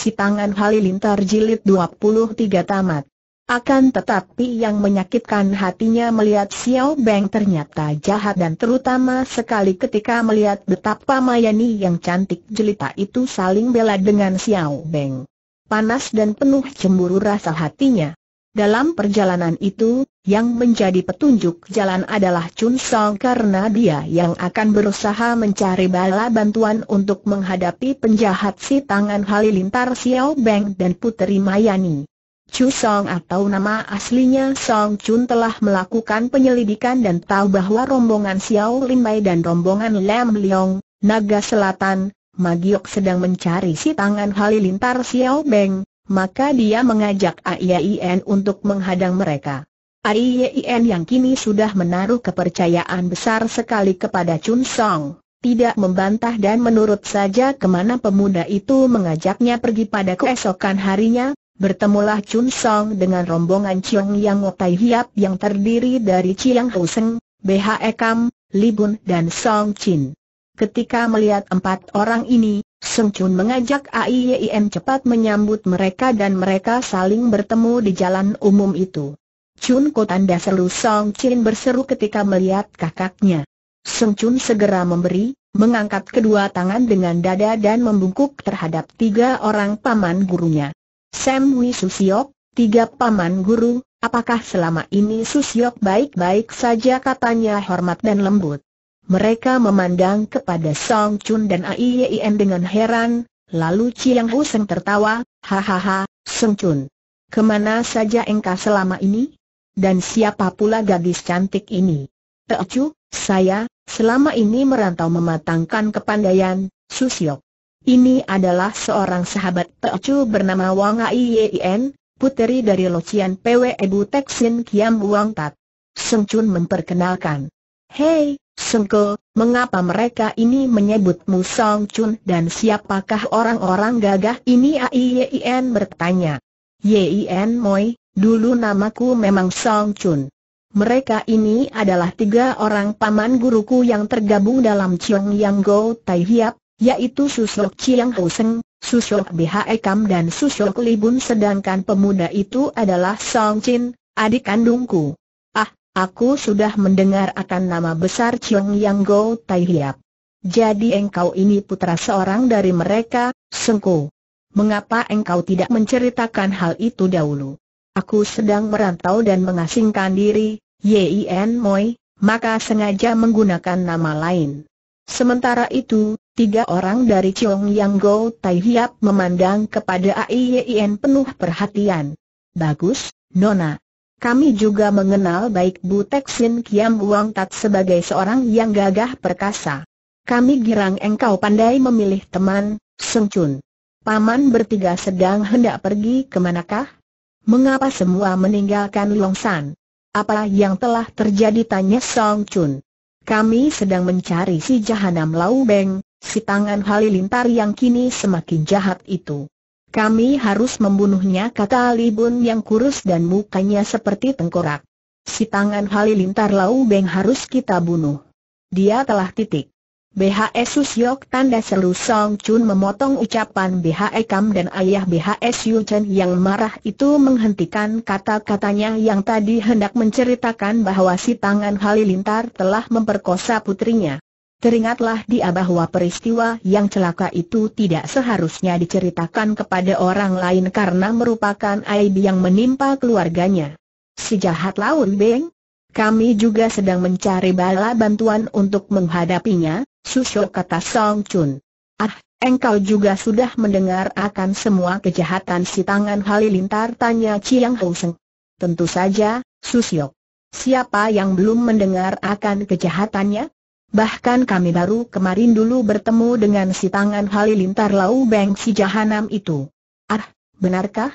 Si Tangan Halilintar Jilid 23 tamat. Akan tetapi yang menyakitkan hatinya melihat Xiao Beng ternyata jahat dan terutama sekali ketika melihat betapa Mayani yang cantik jelita itu saling bela dengan Xiao Beng. Panas dan penuh cemburu rasa hatinya. Dalam perjalanan itu, yang menjadi petunjuk jalan adalah Chun Song karena dia yang akan berusaha mencari bala bantuan untuk menghadapi penjahat si tangan halilintar Xiao Beng dan Puteri Mayani. Chu Song atau nama aslinya Song Chun telah melakukan penyelidikan dan tahu bahwa rombongan Xiao Lin Bai dan rombongan Lam Leong, Naga Selatan, Magiok sedang mencari si tangan halilintar Xiao Beng, maka dia mengajak AIYIN untuk menghadang mereka. AIYIN yang kini sudah menaruh kepercayaan besar sekali kepada Chun Song, tidak membantah dan menurut saja kemana pemuda itu mengajaknya pergi pada keesokan harinya, bertemulah Chun Song dengan rombongan Chiong Yang Otai Hiap yang terdiri dari Chiang Ho Seng, BHE Kam, Libun dan Song Chin. Ketika melihat empat orang ini, Seng Chun mengajak AIYIM cepat menyambut mereka dan mereka saling bertemu di jalan umum itu. Chun Ko tanda seru Song Chin berseru ketika melihat kakaknya. Seng Chun segera memberi, mengangkat kedua tangan dengan dada dan membungkuk terhadap tiga orang paman gurunya. Sam Hui Susiok, tiga paman guru, apakah selama ini Susiok baik-baik saja katanya hormat dan lembut. Mereka memandang kepada Song Chun dan Yien dengan heran, lalu Chiang Hu Seng tertawa, hahaha, Song Chun. Kemana saja engkau selama ini? Dan siapa pula gadis cantik ini? Teocu, eh, saya, selama ini merantau mematangkan kepandaian, Susyok. Ini adalah seorang sahabat Teocu eh, bernama Wang Yien, puteri dari Locian Pwe Ebu Teksin Kiam Wang Tat. Song Chun memperkenalkan. Hei, Sengke, mengapa mereka ini menyebutmu Song Chun dan siapakah orang-orang gagah ini Aiyien bertanya. Yien Moi, dulu namaku memang Song Chun. Mereka ini adalah tiga orang paman guruku yang tergabung dalam Chiong Yang Go Tai Hiap, yaitu Susok Chiang Ho Seng, Susok Bhe Kam dan Susok Libun sedangkan pemuda itu adalah Song Chin, adik kandungku. Aku sudah mendengar akan nama besar Chiong Yang Go Tai Hiap. Jadi engkau ini putra seorang dari mereka, Sengko. Mengapa engkau tidak menceritakan hal itu dahulu? Aku sedang merantau dan mengasingkan diri, Yin Moi, maka sengaja menggunakan nama lain. Sementara itu, tiga orang dari Chiong Yang Go Tai Hiap memandang kepada Ai Yin penuh perhatian. Bagus, Nona, kami juga mengenal baik Butek Sin Kiam Wang Tat sebagai seorang yang gagah perkasa. Kami girang engkau pandai memilih teman, Seng Chun. Paman bertiga sedang hendak pergi ke manakah? Mengapa semua meninggalkan Long San? Apa yang telah terjadi tanya Song Chun. Kami sedang mencari si jahanam Lau Beng, si tangan halilintar yang kini semakin jahat itu. Kami harus membunuhnya kata Ali Bun yang kurus dan mukanya seperti tengkorak. Si tangan halilintar Lau Beng harus kita bunuh. Dia telah titik. BHS e Susyok tanda seru Song Chun memotong ucapan BHE Kam dan ayah BHS e Yu Chen yang marah itu menghentikan kata-katanya yang tadi hendak menceritakan bahwa si tangan halilintar telah memperkosa putrinya. Teringatlah dia bahwa peristiwa yang celaka itu tidak seharusnya diceritakan kepada orang lain karena merupakan aib yang menimpa keluarganya. Si jahat Laun Beng, kami juga sedang mencari bala bantuan untuk menghadapinya, susuk kata Song Chun. Ah, engkau juga sudah mendengar akan semua kejahatan si tangan halilintar tanya Chiang Hou Seng. Tentu saja, susuk. Siapa yang belum mendengar akan kejahatannya? Bahkan kami baru kemarin dulu bertemu dengan si tangan halilintar Lau Beng si jahanam itu. Ah, benarkah?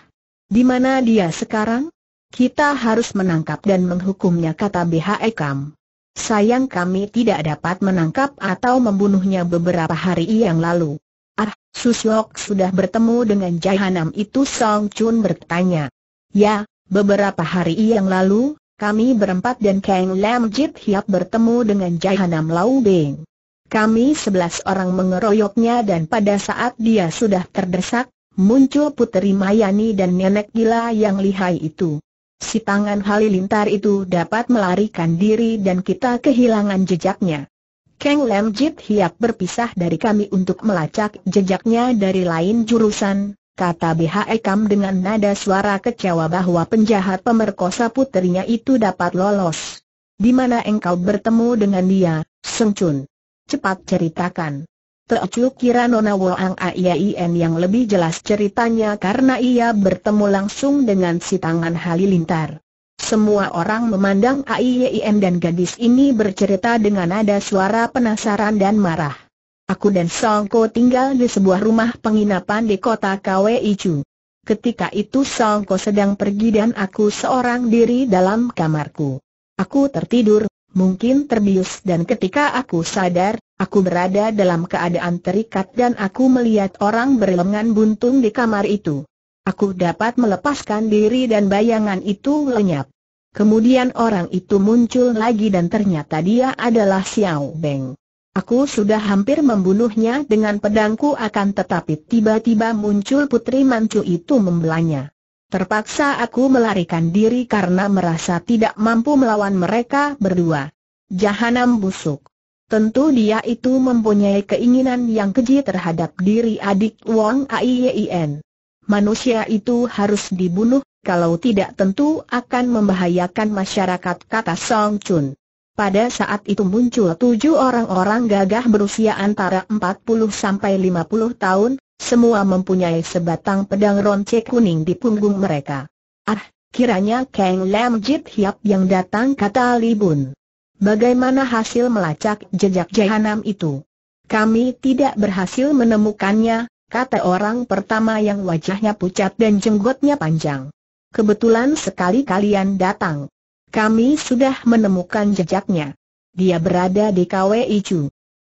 Di mana dia sekarang? Kita harus menangkap dan menghukumnya kata BHE Kam. Sayang kami tidak dapat menangkap atau membunuhnya beberapa hari yang lalu. Ah, Susyok sudah bertemu dengan jahanam itu Song Chun bertanya. Ya, beberapa hari yang lalu, kami berempat dan Kang Lam Jit Hiap bertemu dengan Jahanam Lau Beng. Kami sebelas orang mengeroyoknya dan pada saat dia sudah terdesak, muncul puteri Mayani dan nenek gila yang lihai itu. Si tangan halilintar itu dapat melarikan diri dan kita kehilangan jejaknya. Kang Lam Jit Hiap berpisah dari kami untuk melacak jejaknya dari lain jurusan, kata BHE Kam dengan nada suara kecewa bahwa penjahat pemerkosa putrinya itu dapat lolos. Di mana engkau bertemu dengan dia, Seng Chun? Cepat ceritakan. Teocu kira Nona Woang Aiain yang lebih jelas ceritanya karena ia bertemu langsung dengan si tangan halilintar. Semua orang memandang Aiain dan gadis ini bercerita dengan nada suara penasaran dan marah. Aku dan Songko tinggal di sebuah rumah penginapan di kota Kwei Chu. Ketika itu Songko sedang pergi dan aku seorang diri dalam kamarku. Aku tertidur, mungkin terbius dan ketika aku sadar, aku berada dalam keadaan terikat dan aku melihat orang berlengan buntung di kamar itu. Aku dapat melepaskan diri dan bayangan itu lenyap. Kemudian orang itu muncul lagi dan ternyata dia adalah Xiao Beng. Aku sudah hampir membunuhnya dengan pedangku akan tetapi tiba-tiba muncul putri mancu itu membelanya. Terpaksa aku melarikan diri karena merasa tidak mampu melawan mereka berdua. Jahanam busuk. Tentu dia itu mempunyai keinginan yang keji terhadap diri adik Wong Aiyin. Manusia itu harus dibunuh, kalau tidak tentu akan membahayakan masyarakat kata Song Chun. Pada saat itu muncul tujuh orang-orang gagah berusia antara 40 sampai 50 tahun, semua mempunyai sebatang pedang ronce kuning di punggung mereka. Ah, kiranya Kang Lam Jit Hiap yang datang kata Li Bun. Bagaimana hasil melacak jejak jahanam itu? Kami tidak berhasil menemukannya, kata orang pertama yang wajahnya pucat dan jenggotnya panjang. Kebetulan sekali kalian datang. Kami sudah menemukan jejaknya. Dia berada di KWI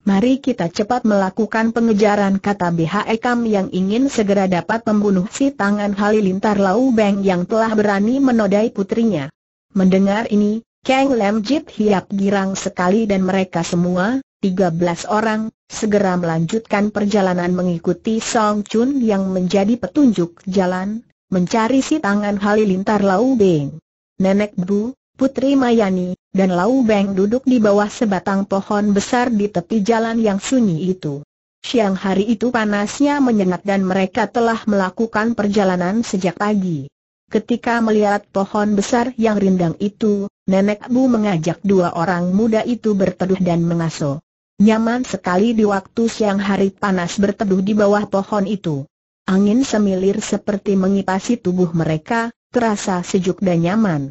Mari kita cepat melakukan pengejaran kata BHE Kam yang ingin segera dapat membunuh si tangan halilintar Lau Beng yang telah berani menodai putrinya. Mendengar ini, Kang Lam Jit hiap girang sekali dan mereka semua, 13 orang, segera melanjutkan perjalanan mengikuti Song Chun yang menjadi petunjuk jalan, mencari si tangan halilintar Lau Beng. Nenek Bu, Putri Mayani, dan Lau Beng duduk di bawah sebatang pohon besar di tepi jalan yang sunyi itu. Siang hari itu panasnya menyengat dan mereka telah melakukan perjalanan sejak pagi. Ketika melihat pohon besar yang rindang itu, Nenek Bu mengajak dua orang muda itu berteduh dan mengaso. Nyaman sekali di waktu siang hari panas berteduh di bawah pohon itu. Angin semilir seperti mengipasi tubuh mereka, terasa sejuk dan nyaman.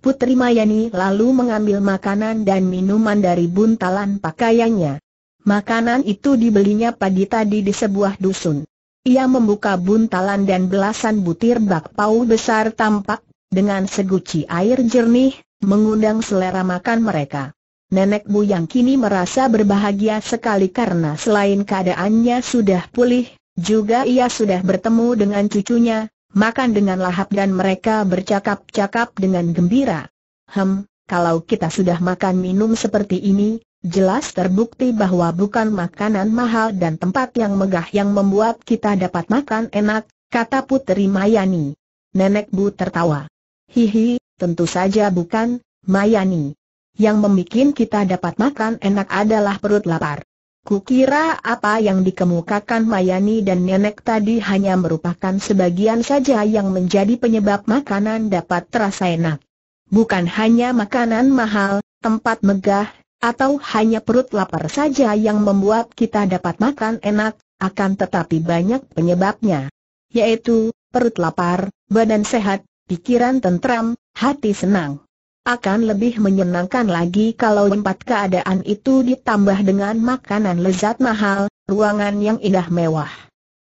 Putri Mayani lalu mengambil makanan dan minuman dari buntalan pakaiannya. Makanan itu dibelinya pagi tadi di sebuah dusun. Ia membuka buntalan dan belasan butir bakpao besar tampak, dengan seguci air jernih, mengundang selera makan mereka. Nenek Bu yang kini merasa berbahagia sekali karena selain keadaannya sudah pulih, juga ia sudah bertemu dengan cucunya, makan dengan lahap dan mereka bercakap-cakap dengan gembira. Hem, kalau kita sudah makan minum seperti ini, jelas terbukti bahwa bukan makanan mahal dan tempat yang megah yang membuat kita dapat makan enak, kata Putri Mayani. Nenek Bu tertawa. Hihi, tentu saja bukan, Mayani. Yang membuat kita dapat makan enak adalah perut lapar. Kukira apa yang dikemukakan Mayani dan nenek tadi hanya merupakan sebagian saja yang menjadi penyebab makanan dapat terasa enak. Bukan hanya makanan mahal, tempat megah, atau hanya perut lapar saja yang membuat kita dapat makan enak, akan tetapi banyak penyebabnya. Yaitu, perut lapar, badan sehat, pikiran tentram, hati senang. Akan lebih menyenangkan lagi kalau empat keadaan itu ditambah dengan makanan lezat mahal, ruangan yang indah mewah.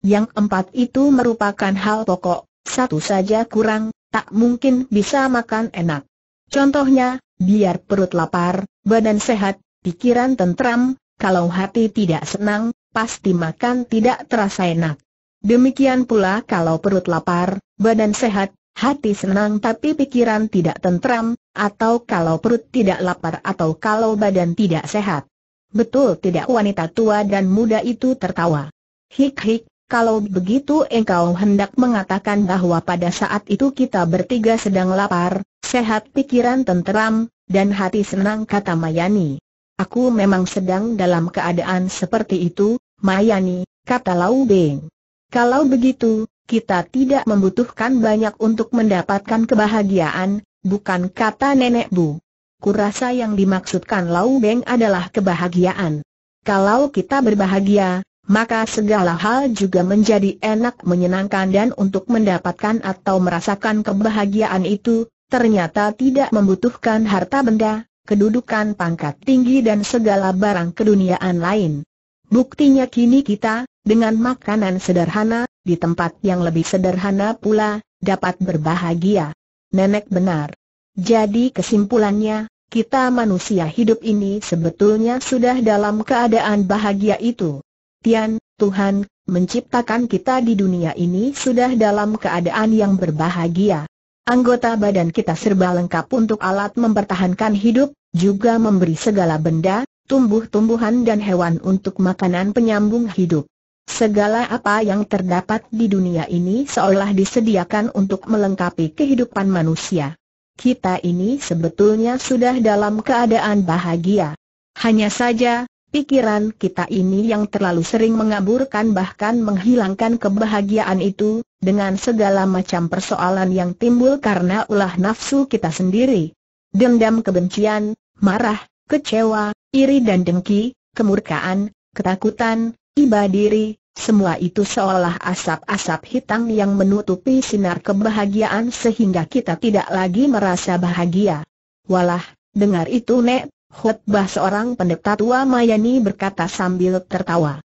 Yang empat itu merupakan hal pokok, satu saja kurang, tak mungkin bisa makan enak. Contohnya, biar perut lapar, badan sehat, pikiran tentram, kalau hati tidak senang, pasti makan tidak terasa enak. Demikian pula kalau perut lapar, badan sehat, hati senang tapi pikiran tidak tentram, atau kalau perut tidak lapar atau kalau badan tidak sehat. Betul tidak wanita tua dan muda itu tertawa. Hik-hik, kalau begitu engkau hendak mengatakan bahwa pada saat itu kita bertiga sedang lapar, sehat pikiran tenteram, dan hati senang kata Mayani. Aku memang sedang dalam keadaan seperti itu, Mayani, kata Lau Beng. Kalau begitu, kita tidak membutuhkan banyak untuk mendapatkan kebahagiaan, Bukan kata nenek Bu. Kurasa yang dimaksudkan Lau Beng adalah kebahagiaan. Kalau kita berbahagia, maka segala hal juga menjadi enak menyenangkan dan untuk mendapatkan atau merasakan kebahagiaan itu, ternyata tidak membutuhkan harta benda, kedudukan pangkat tinggi dan segala barang keduniaan lain. Buktinya kini kita, dengan makanan sederhana, di tempat yang lebih sederhana pula, dapat berbahagia. Nenek benar. Jadi kesimpulannya, kita manusia hidup ini sebetulnya sudah dalam keadaan bahagia itu. Tian, Tuhan, menciptakan kita di dunia ini sudah dalam keadaan yang berbahagia. Anggota badan kita serba lengkap untuk alat mempertahankan hidup, juga memberi segala benda, tumbuh-tumbuhan dan hewan untuk makanan penyambung hidup. Segala apa yang terdapat di dunia ini seolah disediakan untuk melengkapi kehidupan manusia. Kita ini sebetulnya sudah dalam keadaan bahagia. Hanya saja, pikiran kita ini yang terlalu sering mengaburkan bahkan menghilangkan kebahagiaan itu, dengan segala macam persoalan yang timbul karena ulah nafsu kita sendiri. Dendam kebencian, marah, kecewa, iri dan dengki, kemurkaan, ketakutan, tiba diri, semua itu seolah asap-asap hitam yang menutupi sinar kebahagiaan sehingga kita tidak lagi merasa bahagia. Walah, dengar itu Nek, khutbah seorang pendeta tua Mayani berkata sambil tertawa.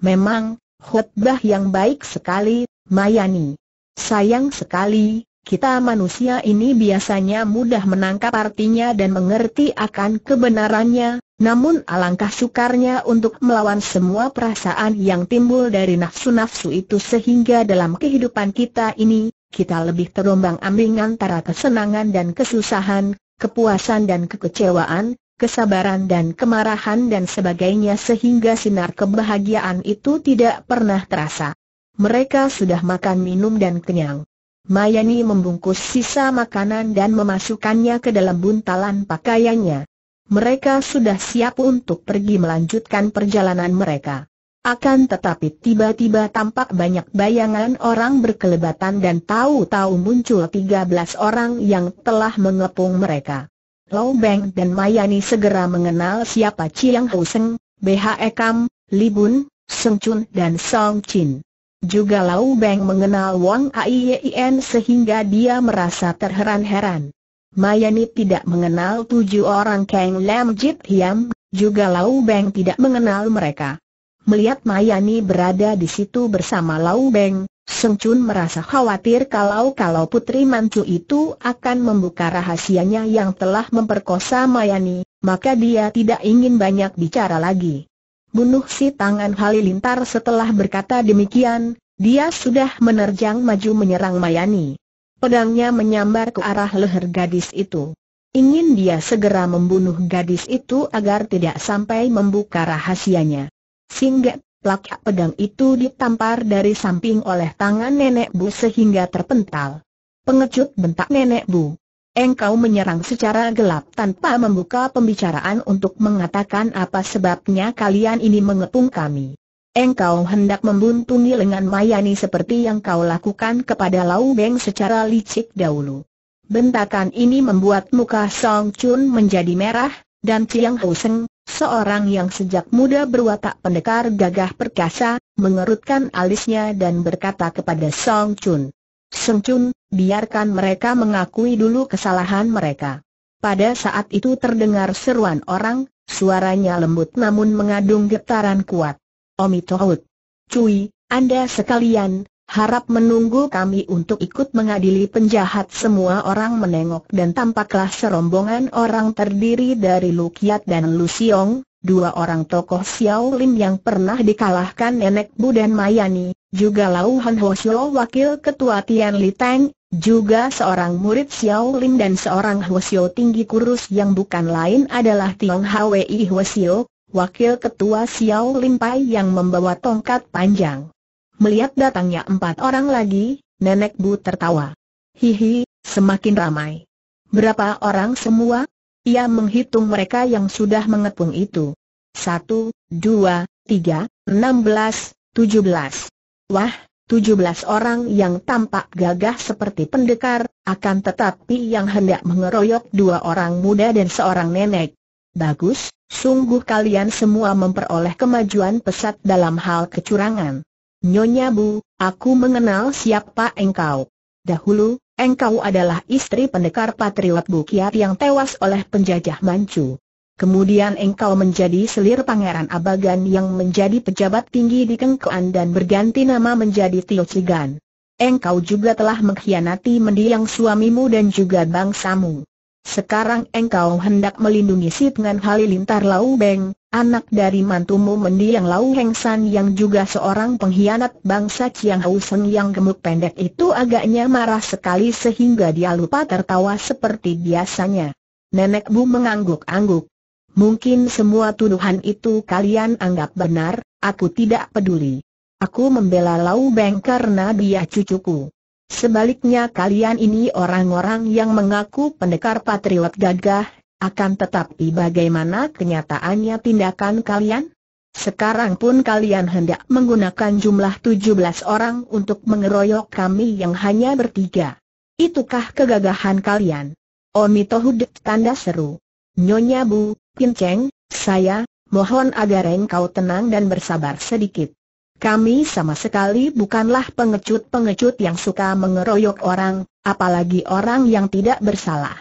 Memang, khutbah yang baik sekali, Mayani. Sayang sekali, kita manusia ini biasanya mudah menangkap artinya dan mengerti akan kebenarannya, namun alangkah sukarnya untuk melawan semua perasaan yang timbul dari nafsu-nafsu itu sehingga dalam kehidupan kita ini, kita lebih terombang ambing antara kesenangan dan kesusahan, kepuasan dan kekecewaan, kesabaran dan kemarahan dan sebagainya sehingga sinar kebahagiaan itu tidak pernah terasa. Mereka sudah makan minum dan kenyang. Mayani membungkus sisa makanan dan memasukkannya ke dalam buntalan pakaiannya mereka sudah siap untuk pergi melanjutkan perjalanan mereka. Akan tetapi tiba-tiba tampak banyak bayangan orang berkelebatan dan tahu-tahu muncul 13 orang yang telah mengepung mereka. Lau Beng dan Mayani segera mengenal siapa Chiang Ho Seng, BHE Kam, Li Bun, Seng Chun dan Song Chin. Juga Lau Beng mengenal Wang Aien sehingga dia merasa terheran-heran. Mayani tidak mengenal tujuh orang Kang Lam Jit Hiam, juga Lau Beng tidak mengenal mereka. Melihat Mayani berada di situ bersama Lau Beng, Seng Chun merasa khawatir kalau-kalau putri Mancu itu akan membuka rahasianya yang telah memperkosa Mayani, maka dia tidak ingin banyak bicara lagi. Bunuh si tangan Halilintar setelah berkata demikian, dia sudah menerjang maju menyerang Mayani. Pedangnya menyambar ke arah leher gadis itu. Ingin dia segera membunuh gadis itu agar tidak sampai membuka rahasianya. Sehingga plak pedang itu ditampar dari samping oleh tangan Nenek Bu sehingga terpental. Pengecut bentak Nenek Bu. Engkau menyerang secara gelap tanpa membuka pembicaraan untuk mengatakan apa sebabnya kalian ini mengepung kami. Engkau hendak membuntungi lengan Mayani seperti yang kau lakukan kepada Lau Beng secara licik dahulu. Bentakan ini membuat muka Song Chun menjadi merah, dan Chiang Ho seorang yang sejak muda berwatak pendekar gagah perkasa, mengerutkan alisnya dan berkata kepada Song Chun. Song Chun, biarkan mereka mengakui dulu kesalahan mereka. Pada saat itu terdengar seruan orang, suaranya lembut namun mengandung getaran kuat. Omi Tohut. Cui, Anda sekalian, harap menunggu kami untuk ikut mengadili penjahat semua orang menengok dan tampaklah serombongan orang terdiri dari Lukiat dan Siong, dua orang tokoh Xiao Lim yang pernah dikalahkan Nenek Bu dan Mayani, juga Lau Han Ho Xiao Wakil Ketua Tian Li Tang, juga seorang murid Xiao Lim dan seorang Xiao tinggi kurus yang bukan lain adalah Tiong Hwi Xiao, wakil ketua Xiao Limpai yang membawa tongkat panjang. Melihat datangnya empat orang lagi, Nenek Bu tertawa. Hihi, semakin ramai. Berapa orang semua? Ia menghitung mereka yang sudah mengepung itu. Satu, dua, tiga, enam belas, tujuh belas. Wah, tujuh belas orang yang tampak gagah seperti pendekar, akan tetapi yang hendak mengeroyok dua orang muda dan seorang nenek. Bagus, sungguh kalian semua memperoleh kemajuan pesat dalam hal kecurangan. Nyonya Bu, aku mengenal siapa engkau. Dahulu, engkau adalah istri pendekar Patriot Bukiat yang tewas oleh penjajah Manchu. Kemudian engkau menjadi selir Pangeran Abagan yang menjadi pejabat tinggi di Kengkoan dan berganti nama menjadi Tio Cigan. Engkau juga telah mengkhianati mendiang suamimu dan juga bangsamu. Sekarang engkau hendak melindungi si dengan halilintar Lau Beng, anak dari mantumu mendiang Lau Heng San yang juga seorang pengkhianat bangsa Chiang Hau Seng yang gemuk pendek itu agaknya marah sekali sehingga dia lupa tertawa seperti biasanya. Nenek Bu mengangguk-angguk. Mungkin semua tuduhan itu kalian anggap benar, aku tidak peduli. Aku membela Lau Beng karena dia cucuku. Sebaliknya kalian ini orang-orang yang mengaku pendekar patriot gagah, akan tetapi bagaimana kenyataannya tindakan kalian? Sekarang pun kalian hendak menggunakan jumlah 17 orang untuk mengeroyok kami yang hanya bertiga. Itukah kegagahan kalian? Omitohud tanda seru. Nyonya Bu, Pinceng, saya, mohon agar engkau tenang dan bersabar sedikit. Kami sama sekali bukanlah pengecut-pengecut yang suka mengeroyok orang, apalagi orang yang tidak bersalah.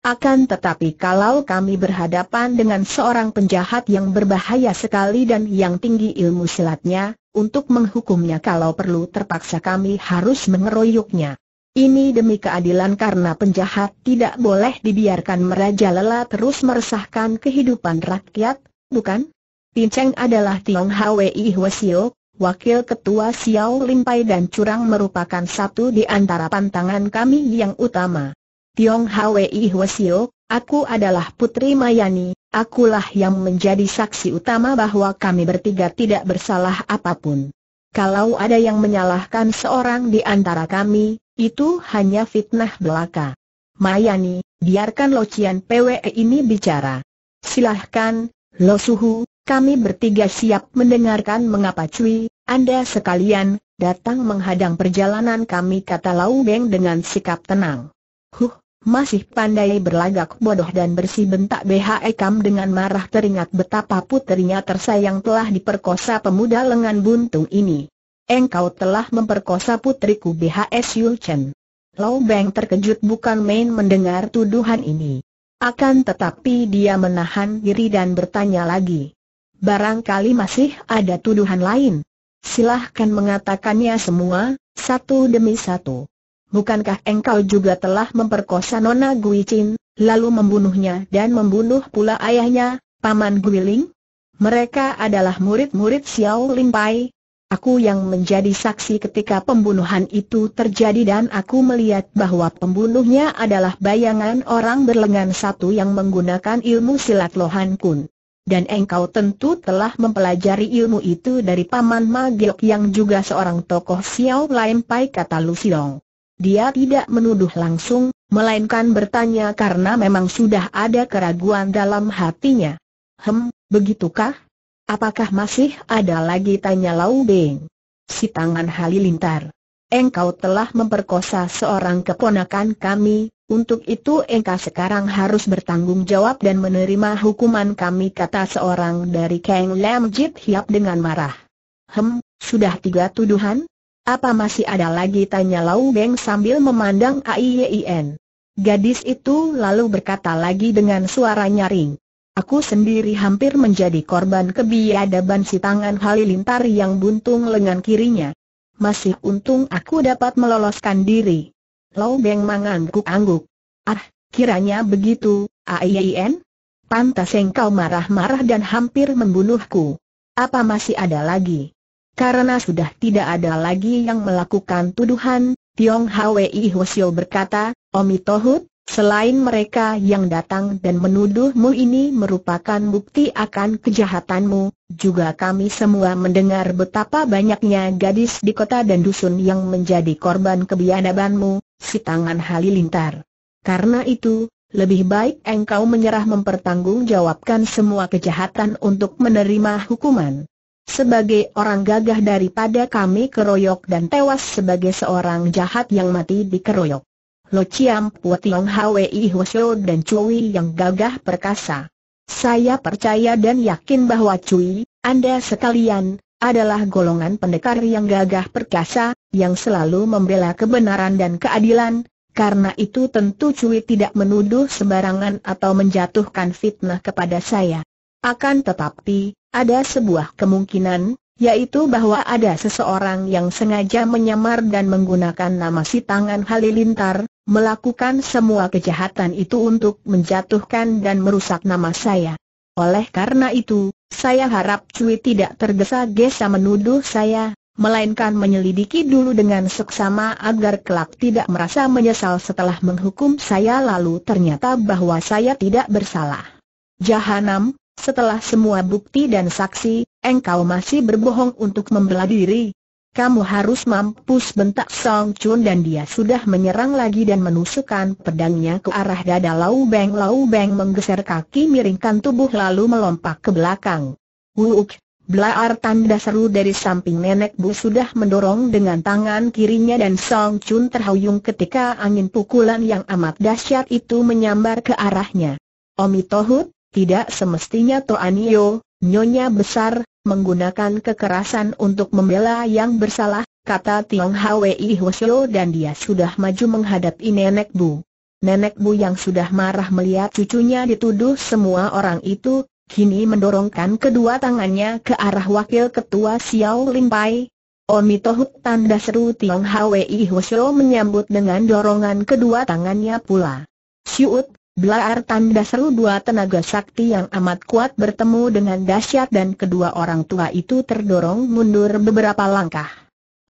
Akan tetapi kalau kami berhadapan dengan seorang penjahat yang berbahaya sekali dan yang tinggi ilmu silatnya, untuk menghukumnya kalau perlu terpaksa kami harus mengeroyoknya. Ini demi keadilan karena penjahat tidak boleh dibiarkan merajalela terus meresahkan kehidupan rakyat, bukan? Tinceng adalah Tiong Hwi Hwasiok, Wakil Ketua Xiao Limpai dan Curang merupakan satu di antara pantangan kami yang utama. Tiong Hwi Hwasio, aku adalah Putri Mayani, akulah yang menjadi saksi utama bahwa kami bertiga tidak bersalah apapun. Kalau ada yang menyalahkan seorang di antara kami, itu hanya fitnah belaka. Mayani, biarkan Lo Cian PWE ini bicara. Silahkan, Lo Suhu, kami bertiga siap mendengarkan mengapa Cui, Anda sekalian, datang menghadang perjalanan kami kata Lau Beng dengan sikap tenang. Huh, masih pandai berlagak bodoh dan bersih bentak BHE Kam dengan marah teringat betapa putrinya tersayang telah diperkosa pemuda lengan buntung ini. Engkau telah memperkosa putriku BHS Yul Chen. Lau Beng terkejut bukan main mendengar tuduhan ini. Akan tetapi dia menahan diri dan bertanya lagi. Barangkali masih ada tuduhan lain. Silahkan mengatakannya semua, satu demi satu. Bukankah engkau juga telah memperkosa Nona Guicin, lalu membunuhnya dan membunuh pula ayahnya, Paman Guiling? Mereka adalah murid-murid Xiao Ling Aku yang menjadi saksi ketika pembunuhan itu terjadi dan aku melihat bahwa pembunuhnya adalah bayangan orang berlengan satu yang menggunakan ilmu silat Lohan Kun dan engkau tentu telah mempelajari ilmu itu dari Paman Magiok yang juga seorang tokoh Xiao Lai Pai kata Lusiong. Dia tidak menuduh langsung, melainkan bertanya karena memang sudah ada keraguan dalam hatinya. Hem, begitukah? Apakah masih ada lagi tanya Lau Beng? Si tangan halilintar. Engkau telah memperkosa seorang keponakan kami, untuk itu engkau sekarang harus bertanggung jawab dan menerima hukuman kami kata seorang dari Kang Lam Jit Hiap dengan marah. Hem, sudah tiga tuduhan? Apa masih ada lagi tanya Lau Beng sambil memandang AIYIN. E Gadis itu lalu berkata lagi dengan suara nyaring. Aku sendiri hampir menjadi korban kebiadaban si tangan halilintar yang buntung lengan kirinya. Masih untung aku dapat meloloskan diri. Lau Beng mengangguk-angguk. Ah, kiranya begitu, Aien? Pantas engkau marah-marah dan hampir membunuhku. Apa masih ada lagi? Karena sudah tidak ada lagi yang melakukan tuduhan, Tiong Hwi Hwasyo berkata, Omi Tohut, selain mereka yang datang dan menuduhmu ini merupakan bukti akan kejahatanmu, juga kami semua mendengar betapa banyaknya gadis di kota dan dusun yang menjadi korban kebiadabanmu, si tangan halilintar. Karena itu, lebih baik engkau menyerah mempertanggungjawabkan semua kejahatan untuk menerima hukuman. Sebagai orang gagah daripada kami keroyok dan tewas sebagai seorang jahat yang mati dikeroyok. Lo Chiam Pua Tiong Hwi Hwasyo dan Cui yang gagah perkasa. Saya percaya dan yakin bahwa Cui, Anda sekalian, adalah golongan pendekar yang gagah perkasa, yang selalu membela kebenaran dan keadilan, karena itu tentu Cui tidak menuduh sembarangan atau menjatuhkan fitnah kepada saya. Akan tetapi, ada sebuah kemungkinan, yaitu bahwa ada seseorang yang sengaja menyamar dan menggunakan nama si tangan Halilintar, melakukan semua kejahatan itu untuk menjatuhkan dan merusak nama saya. Oleh karena itu, saya harap Cui tidak tergesa-gesa menuduh saya, melainkan menyelidiki dulu dengan seksama agar kelak tidak merasa menyesal setelah menghukum saya lalu ternyata bahwa saya tidak bersalah. Jahanam, setelah semua bukti dan saksi, engkau masih berbohong untuk membela diri, kamu harus mampus bentak Song Chun dan dia sudah menyerang lagi dan menusukkan pedangnya ke arah dada Lau Beng Lau Beng menggeser kaki miringkan tubuh lalu melompat ke belakang. Wuuk, Belaar tanda seru dari samping nenek Bu sudah mendorong dengan tangan kirinya dan Song Chun terhuyung ketika angin pukulan yang amat dahsyat itu menyambar ke arahnya. Omi Tohut, tidak semestinya Toanio, Nyonya besar, menggunakan kekerasan untuk membela yang bersalah, kata Tiong Hwi Hwasyo dan dia sudah maju menghadapi Nenek Bu. Nenek Bu yang sudah marah melihat cucunya dituduh semua orang itu, kini mendorongkan kedua tangannya ke arah wakil ketua Xiao Limpai. Omitohut tanda seru Tiong Hwi Hwasyo menyambut dengan dorongan kedua tangannya pula. Siut, Blaar tanda seru dua tenaga sakti yang amat kuat bertemu dengan dahsyat dan kedua orang tua itu terdorong mundur beberapa langkah.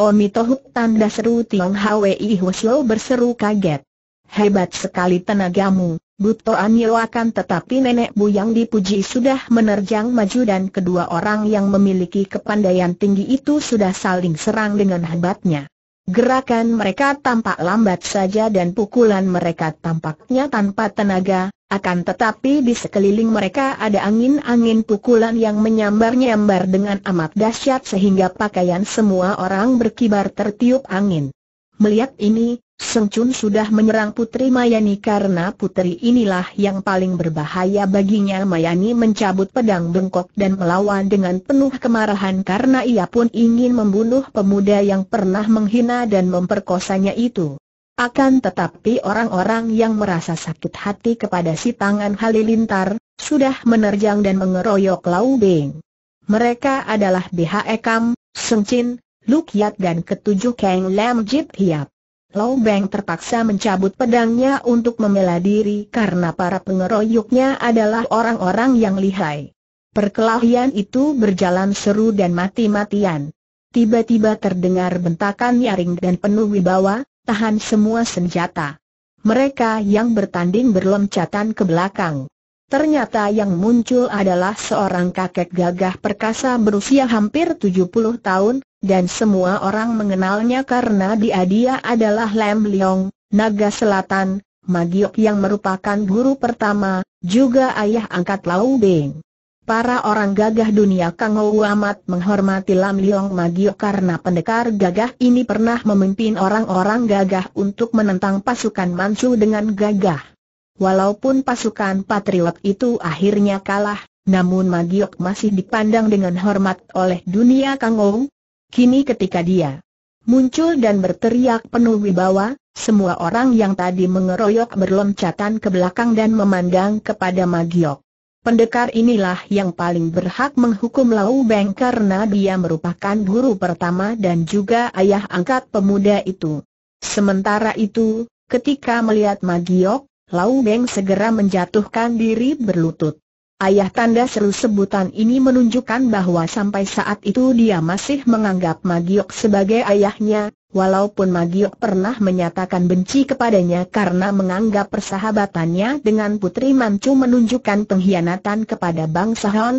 Omi Tohuk tanda seru Tiong Hwi Hwasyo berseru kaget. Hebat sekali tenagamu, Buto Anyo akan tetapi nenek Buyang dipuji sudah menerjang maju dan kedua orang yang memiliki kepandaian tinggi itu sudah saling serang dengan hebatnya. Gerakan mereka tampak lambat saja dan pukulan mereka tampaknya tanpa tenaga, akan tetapi di sekeliling mereka ada angin-angin pukulan yang menyambar-nyambar dengan amat dahsyat sehingga pakaian semua orang berkibar tertiup angin. Melihat ini, Chun sudah menyerang Putri Mayani karena putri inilah yang paling berbahaya baginya Mayani mencabut pedang bengkok dan melawan dengan penuh kemarahan karena ia pun ingin membunuh pemuda yang pernah menghina dan memperkosanya itu. Akan tetapi orang-orang yang merasa sakit hati kepada si tangan halilintar, sudah menerjang dan mengeroyok Lau Beng. Mereka adalah BHE Kam, Sengcin, Lukyat dan ketujuh Kang Lam Jip Hiap. Lau Beng terpaksa mencabut pedangnya untuk membela diri karena para pengeroyoknya adalah orang-orang yang lihai. Perkelahian itu berjalan seru dan mati-matian. Tiba-tiba terdengar bentakan nyaring dan penuh wibawa, tahan semua senjata. Mereka yang bertanding berloncatan ke belakang. Ternyata yang muncul adalah seorang kakek gagah perkasa berusia hampir 70 tahun, dan semua orang mengenalnya karena dia dia adalah Lam Leong, naga selatan, Magiok yang merupakan guru pertama, juga ayah angkat Lau Beng. Para orang gagah dunia Kang Ou amat menghormati Lam Leong Magiok karena pendekar gagah ini pernah memimpin orang-orang gagah untuk menentang pasukan Mansu dengan gagah. Walaupun pasukan Patriot itu akhirnya kalah, namun Magiok masih dipandang dengan hormat oleh dunia Kangong. Kini ketika dia muncul dan berteriak penuh wibawa, semua orang yang tadi mengeroyok berloncatan ke belakang dan memandang kepada Magiok. Pendekar inilah yang paling berhak menghukum Lau Beng karena dia merupakan guru pertama dan juga ayah angkat pemuda itu. Sementara itu, ketika melihat Magiok, Lau Beng segera menjatuhkan diri berlutut. Ayah tanda seru sebutan ini menunjukkan bahwa sampai saat itu dia masih menganggap Magiok sebagai ayahnya, walaupun Magiok pernah menyatakan benci kepadanya karena menganggap persahabatannya dengan Putri Mancu menunjukkan pengkhianatan kepada bangsa Han.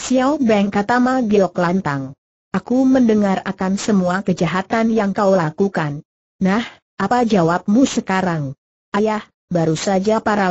Xiao Beng kata Magiok lantang. Aku mendengar akan semua kejahatan yang kau lakukan. Nah, apa jawabmu sekarang? Ayah, Baru saja para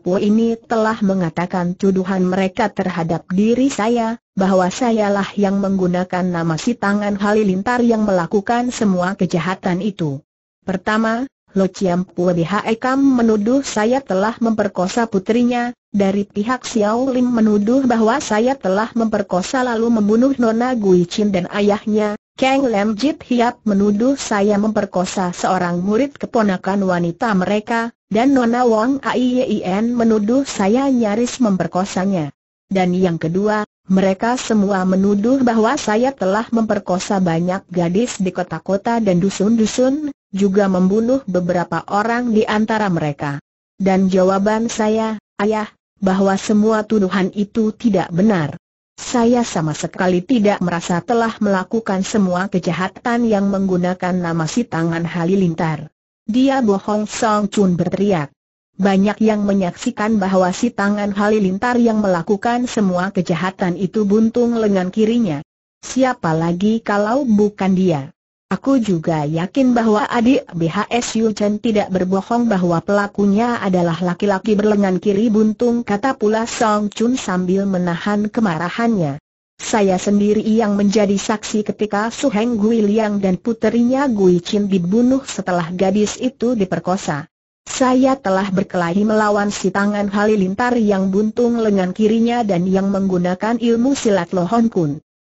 Po ini telah mengatakan tuduhan mereka terhadap diri saya, bahwa sayalah yang menggunakan nama si tangan halilintar yang melakukan semua kejahatan itu. Pertama, BHE Kam menuduh saya telah memperkosa putrinya, dari pihak Xiao Lim menuduh bahwa saya telah memperkosa lalu membunuh Nona Guichin dan ayahnya, Kang Lam Jit Hiap menuduh saya memperkosa seorang murid keponakan wanita mereka, dan Nona Wong Aiyen menuduh saya nyaris memperkosanya. Dan yang kedua, mereka semua menuduh bahwa saya telah memperkosa banyak gadis di kota-kota dan dusun-dusun, juga membunuh beberapa orang di antara mereka. Dan jawaban saya, ayah, bahwa semua tuduhan itu tidak benar. Saya sama sekali tidak merasa telah melakukan semua kejahatan yang menggunakan nama si tangan halilintar. Dia bohong Song Chun berteriak. Banyak yang menyaksikan bahwa si tangan halilintar yang melakukan semua kejahatan itu buntung lengan kirinya. Siapa lagi kalau bukan dia? Aku juga yakin bahwa adik BHS Yu Chen tidak berbohong bahwa pelakunya adalah laki-laki berlengan kiri buntung kata pula Song Chun sambil menahan kemarahannya. Saya sendiri yang menjadi saksi ketika Su Heng Gui Liang dan puterinya Gui Chin dibunuh setelah gadis itu diperkosa. Saya telah berkelahi melawan si tangan halilintar yang buntung lengan kirinya dan yang menggunakan ilmu silat Lohon Kun.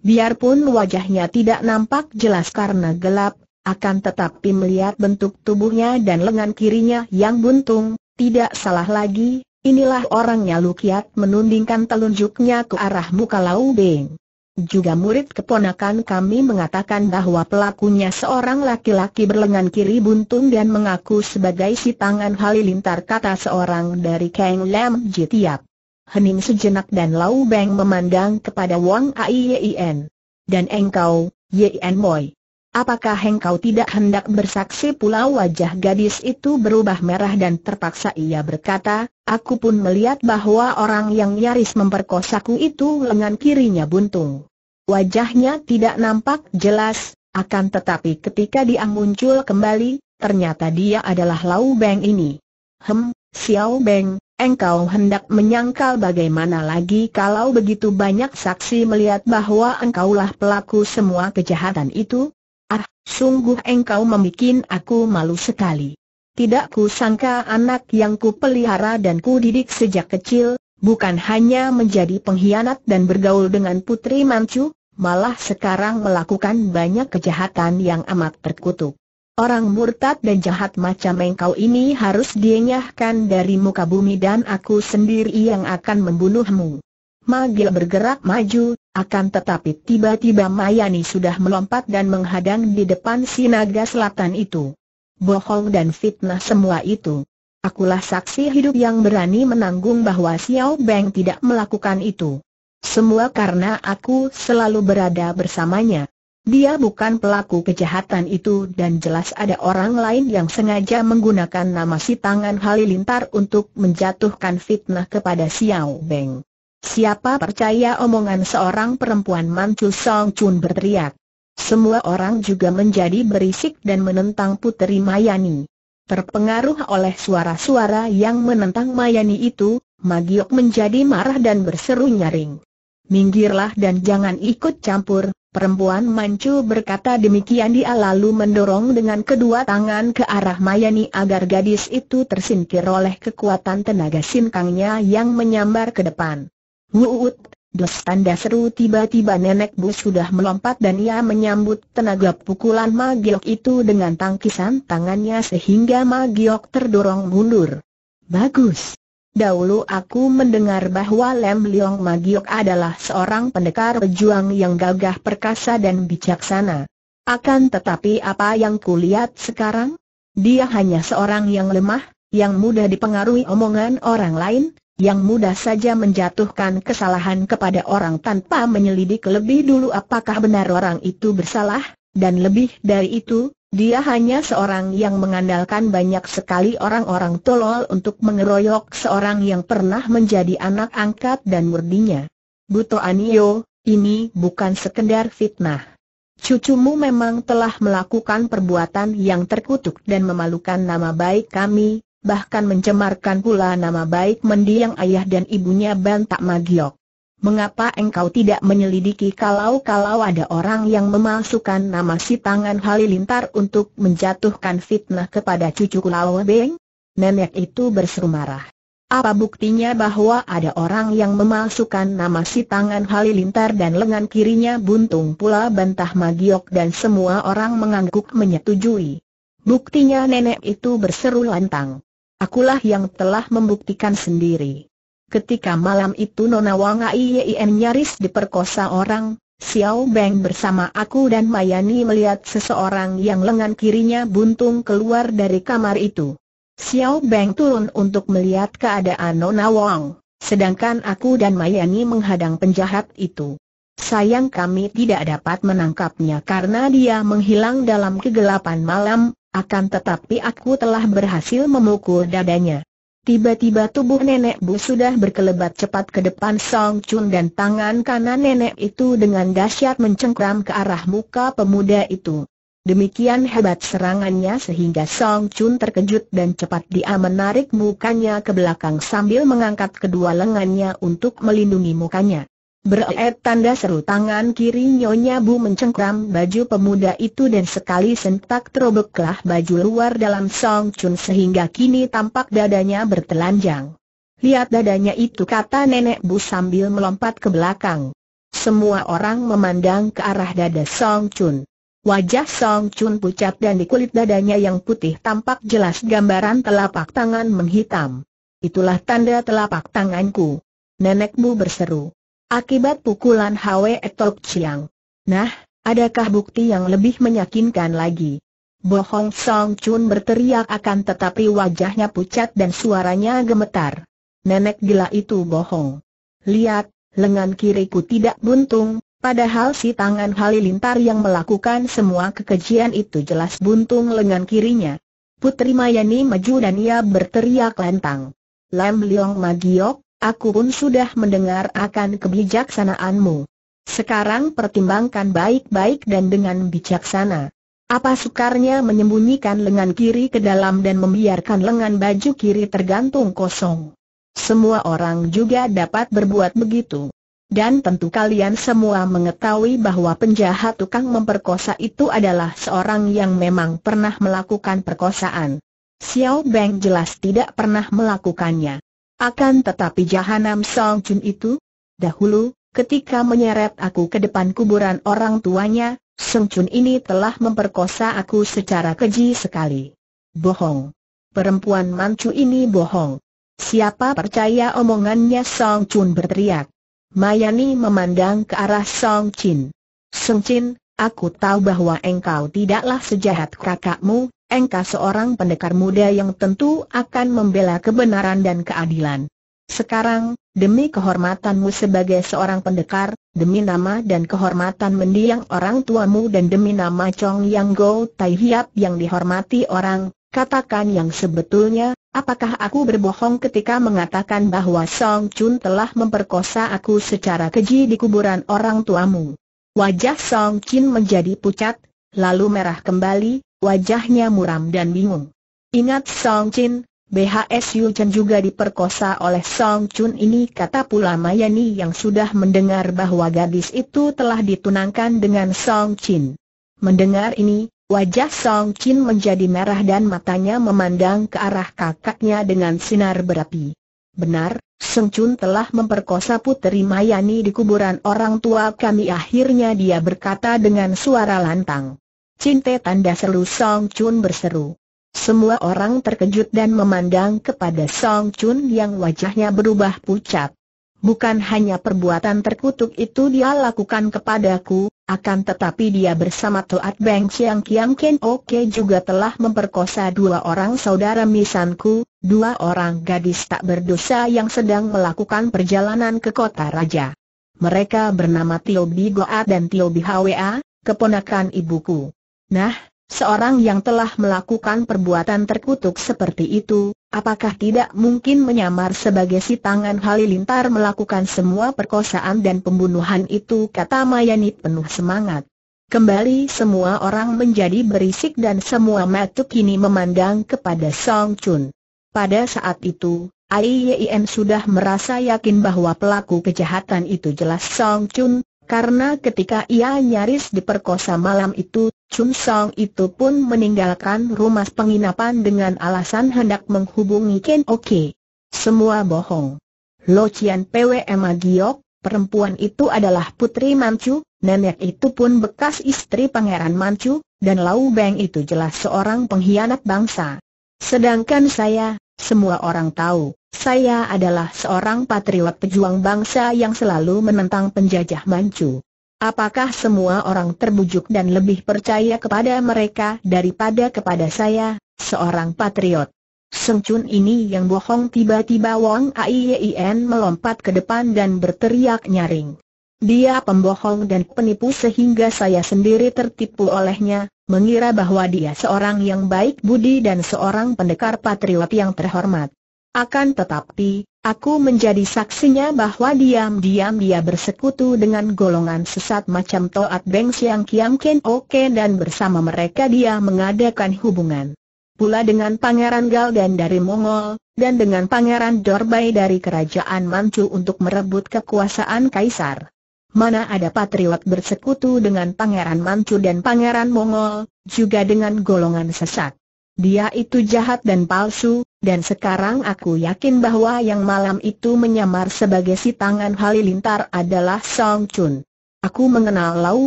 Biarpun wajahnya tidak nampak jelas karena gelap, akan tetapi melihat bentuk tubuhnya dan lengan kirinya yang buntung, tidak salah lagi, Inilah orangnya Lukiat menundingkan telunjuknya ke arah muka Lau Beng. Juga murid keponakan kami mengatakan bahwa pelakunya seorang laki-laki berlengan kiri buntung dan mengaku sebagai si tangan halilintar kata seorang dari Kang Lam Jitiap. Hening sejenak dan Lau Beng memandang kepada Wang Aien. Dan engkau, Yen Moi. Apakah engkau tidak hendak bersaksi pula wajah gadis itu berubah merah dan terpaksa ia berkata, aku pun melihat bahwa orang yang nyaris memperkosaku itu lengan kirinya buntung. Wajahnya tidak nampak jelas, akan tetapi ketika dia muncul kembali, ternyata dia adalah Lau Beng ini. Hem, Xiao Beng, engkau hendak menyangkal bagaimana lagi kalau begitu banyak saksi melihat bahwa engkaulah pelaku semua kejahatan itu? Ah, sungguh engkau membuat aku malu sekali. Tidak ku sangka anak yang ku pelihara dan ku didik sejak kecil, bukan hanya menjadi pengkhianat dan bergaul dengan putri mancu, malah sekarang melakukan banyak kejahatan yang amat terkutuk. Orang murtad dan jahat macam engkau ini harus dienyahkan dari muka bumi dan aku sendiri yang akan membunuhmu. Magil bergerak maju, akan tetapi tiba-tiba Mayani sudah melompat dan menghadang di depan si naga selatan itu. Bohong dan fitnah semua itu. Akulah saksi hidup yang berani menanggung bahwa Xiao Beng tidak melakukan itu. Semua karena aku selalu berada bersamanya. Dia bukan pelaku kejahatan itu dan jelas ada orang lain yang sengaja menggunakan nama si tangan halilintar untuk menjatuhkan fitnah kepada Xiao Beng. Siapa percaya omongan seorang perempuan Manchu Song Chun berteriak. Semua orang juga menjadi berisik dan menentang Puteri Mayani. Terpengaruh oleh suara-suara yang menentang Mayani itu, Magiok menjadi marah dan berseru nyaring. Minggirlah dan jangan ikut campur, perempuan Manchu berkata demikian dia lalu mendorong dengan kedua tangan ke arah Mayani agar gadis itu tersingkir oleh kekuatan tenaga sinkangnya yang menyambar ke depan. Wuut, dos tanda seru tiba-tiba nenek Bu sudah melompat dan ia menyambut tenaga pukulan Magiok itu dengan tangkisan tangannya sehingga Magiok terdorong mundur. Bagus. Dahulu aku mendengar bahwa Lem Liong Magiok adalah seorang pendekar pejuang yang gagah perkasa dan bijaksana. Akan tetapi apa yang kulihat sekarang? Dia hanya seorang yang lemah, yang mudah dipengaruhi omongan orang lain, yang mudah saja menjatuhkan kesalahan kepada orang tanpa menyelidik lebih dulu apakah benar orang itu bersalah, dan lebih dari itu, dia hanya seorang yang mengandalkan banyak sekali orang-orang tolol untuk mengeroyok seorang yang pernah menjadi anak angkat dan murdinya. Buto Anio, ini bukan sekedar fitnah. Cucumu memang telah melakukan perbuatan yang terkutuk dan memalukan nama baik kami, bahkan mencemarkan pula nama baik mendiang ayah dan ibunya Bantak Magiok. Mengapa engkau tidak menyelidiki kalau-kalau ada orang yang memalsukan nama si tangan Halilintar untuk menjatuhkan fitnah kepada cucu Lao Beng? Nenek itu berseru marah. Apa buktinya bahwa ada orang yang memalsukan nama si tangan Halilintar dan lengan kirinya buntung pula bantah Magiok dan semua orang mengangguk menyetujui. Buktinya nenek itu berseru lantang. Akulah yang telah membuktikan sendiri. Ketika malam itu Nona Wang Aiyen nyaris diperkosa orang, Xiao Beng bersama aku dan Mayani melihat seseorang yang lengan kirinya buntung keluar dari kamar itu. Xiao Beng turun untuk melihat keadaan Nona Wang, sedangkan aku dan Mayani menghadang penjahat itu. Sayang kami tidak dapat menangkapnya karena dia menghilang dalam kegelapan malam, akan tetapi aku telah berhasil memukul dadanya. Tiba-tiba tubuh nenek Bu sudah berkelebat cepat ke depan Song Chun dan tangan kanan nenek itu dengan dahsyat mencengkram ke arah muka pemuda itu. Demikian hebat serangannya sehingga Song Chun terkejut dan cepat dia menarik mukanya ke belakang sambil mengangkat kedua lengannya untuk melindungi mukanya. Beret tanda seru tangan kiri Nyonya Bu mencengkram baju pemuda itu dan sekali sentak terobeklah baju luar dalam Song Chun sehingga kini tampak dadanya bertelanjang. Lihat dadanya itu kata Nenek Bu sambil melompat ke belakang. Semua orang memandang ke arah dada Song Chun. Wajah Song Chun pucat dan di kulit dadanya yang putih tampak jelas gambaran telapak tangan menghitam. Itulah tanda telapak tanganku. Nenekmu berseru akibat pukulan Hwe Tok Chiang. Nah, adakah bukti yang lebih meyakinkan lagi? Bohong Song Chun berteriak akan tetapi wajahnya pucat dan suaranya gemetar. Nenek gila itu bohong. Lihat, lengan kiriku tidak buntung, padahal si tangan halilintar yang melakukan semua kekejian itu jelas buntung lengan kirinya. Putri Mayani maju dan ia berteriak lantang. Lam Leong Magiok, Aku pun sudah mendengar akan kebijaksanaanmu. Sekarang pertimbangkan baik-baik dan dengan bijaksana. Apa sukarnya menyembunyikan lengan kiri ke dalam dan membiarkan lengan baju kiri tergantung kosong? Semua orang juga dapat berbuat begitu. Dan tentu kalian semua mengetahui bahwa penjahat tukang memperkosa itu adalah seorang yang memang pernah melakukan perkosaan. Xiao Beng jelas tidak pernah melakukannya. Akan tetapi jahanam Song Jun itu, dahulu, ketika menyeret aku ke depan kuburan orang tuanya, Song Jun ini telah memperkosa aku secara keji sekali. Bohong. Perempuan mancu ini bohong. Siapa percaya omongannya Song Jun berteriak. Mayani memandang ke arah Song Jin. Song Jin, aku tahu bahwa engkau tidaklah sejahat kakakmu, engkau seorang pendekar muda yang tentu akan membela kebenaran dan keadilan. Sekarang, demi kehormatanmu sebagai seorang pendekar, demi nama dan kehormatan mendiang orang tuamu dan demi nama Chong Yang Go Tai Hiap yang dihormati orang, katakan yang sebetulnya, apakah aku berbohong ketika mengatakan bahwa Song Chun telah memperkosa aku secara keji di kuburan orang tuamu? Wajah Song Chin menjadi pucat, lalu merah kembali, Wajahnya muram dan bingung. Ingat Song Chin, BHS Yu Chen juga diperkosa oleh Song Chun ini kata pula Mayani yang sudah mendengar bahwa gadis itu telah ditunangkan dengan Song Chin. Mendengar ini, wajah Song Chin menjadi merah dan matanya memandang ke arah kakaknya dengan sinar berapi. Benar, Song Chun telah memperkosa putri Mayani di kuburan orang tua kami akhirnya dia berkata dengan suara lantang. Cinte tanda seru Song Chun berseru. Semua orang terkejut dan memandang kepada Song Chun yang wajahnya berubah pucat. Bukan hanya perbuatan terkutuk itu dia lakukan kepadaku, akan tetapi dia bersama Toat Beng Chiang Kiam Ken Oke juga telah memperkosa dua orang saudara misanku, dua orang gadis tak berdosa yang sedang melakukan perjalanan ke kota raja. Mereka bernama Tio Bi Goa dan Tio Bi Hwa, keponakan ibuku. Nah, seorang yang telah melakukan perbuatan terkutuk seperti itu, apakah tidak mungkin menyamar sebagai si tangan Halilintar melakukan semua perkosaan dan pembunuhan itu kata Mayani penuh semangat. Kembali semua orang menjadi berisik dan semua mata kini memandang kepada Song Chun. Pada saat itu, AIYIM sudah merasa yakin bahwa pelaku kejahatan itu jelas Song Chun, karena ketika ia nyaris diperkosa malam itu, Chun Song itu pun meninggalkan rumah penginapan dengan alasan hendak menghubungi Ken Oke. Semua bohong. Lo Chian PWM Giok, perempuan itu adalah putri Manchu, nenek itu pun bekas istri pangeran Manchu, dan Lau Beng itu jelas seorang pengkhianat bangsa. Sedangkan saya, semua orang tahu, saya adalah seorang patriot pejuang bangsa yang selalu menentang penjajah Manchu. Apakah semua orang terbujuk dan lebih percaya kepada mereka daripada kepada saya, seorang patriot? Seng Chun ini yang bohong tiba-tiba Wang Aiyen melompat ke depan dan berteriak nyaring. Dia pembohong dan penipu sehingga saya sendiri tertipu olehnya, mengira bahwa dia seorang yang baik budi dan seorang pendekar patriot yang terhormat. Akan tetapi, aku menjadi saksinya bahwa diam-diam dia bersekutu dengan golongan sesat macam Toat Beng Siang Kiam Ken Oke dan bersama mereka dia mengadakan hubungan. Pula dengan Pangeran Galdan dari Mongol, dan dengan Pangeran Dorbai dari Kerajaan Manchu untuk merebut kekuasaan Kaisar. Mana ada patriot bersekutu dengan Pangeran Manchu dan Pangeran Mongol, juga dengan golongan sesat. Dia itu jahat dan palsu, dan sekarang aku yakin bahwa yang malam itu menyamar sebagai si tangan halilintar adalah Song Chun. Aku mengenal Lau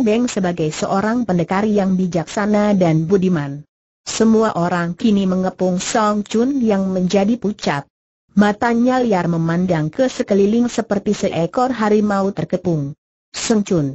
Beng sebagai seorang pendekar yang bijaksana dan budiman. Semua orang kini mengepung Song Chun yang menjadi pucat. Matanya liar memandang ke sekeliling seperti seekor harimau terkepung. Song Chun,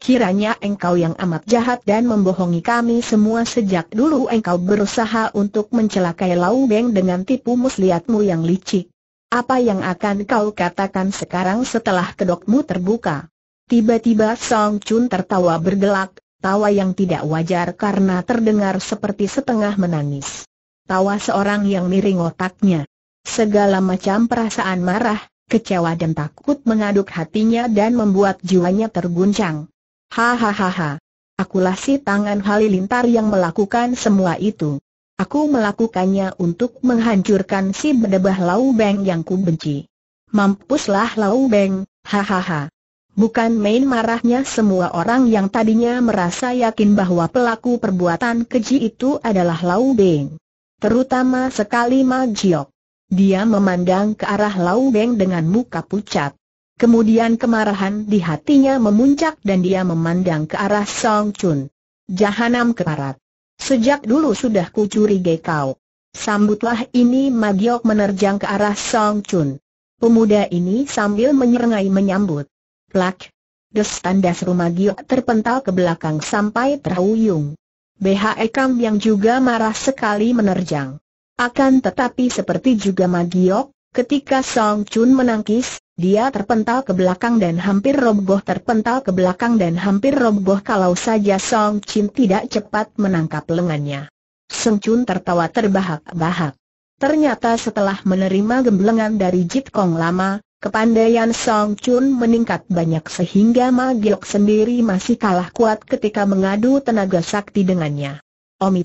kiranya engkau yang amat jahat dan membohongi kami semua sejak dulu engkau berusaha untuk mencelakai Lau Beng dengan tipu muslihatmu yang licik. Apa yang akan kau katakan sekarang setelah kedokmu terbuka? Tiba-tiba Song Chun tertawa bergelak, tawa yang tidak wajar karena terdengar seperti setengah menangis. Tawa seorang yang miring otaknya. Segala macam perasaan marah, kecewa dan takut mengaduk hatinya dan membuat jiwanya terguncang. Hahaha. Akulah si tangan halilintar yang melakukan semua itu. Aku melakukannya untuk menghancurkan si bedebah Lau Beng yang ku benci. Mampuslah Lau Beng, hahaha. Bukan main marahnya semua orang yang tadinya merasa yakin bahwa pelaku perbuatan keji itu adalah Lau Beng. Terutama sekali Ma Jiok. Dia memandang ke arah Lau Beng dengan muka pucat. Kemudian kemarahan di hatinya memuncak dan dia memandang ke arah Song Chun. Jahanam keparat. Sejak dulu sudah kucurigai kau. Sambutlah ini Magiok menerjang ke arah Song Chun. Pemuda ini sambil menyerangai menyambut. Plak. Des tandas rumah Giok terpental ke belakang sampai terhuyung. BHE Kam yang juga marah sekali menerjang. Akan tetapi seperti juga Magiok, ketika Song Chun menangkis, dia terpental ke belakang dan hampir roboh terpental ke belakang dan hampir roboh kalau saja Song Chin tidak cepat menangkap lengannya. Song Chun tertawa terbahak-bahak. Ternyata setelah menerima gemblengan dari Jit Kong lama, kepandaian Song Chun meningkat banyak sehingga Ma Giok sendiri masih kalah kuat ketika mengadu tenaga sakti dengannya.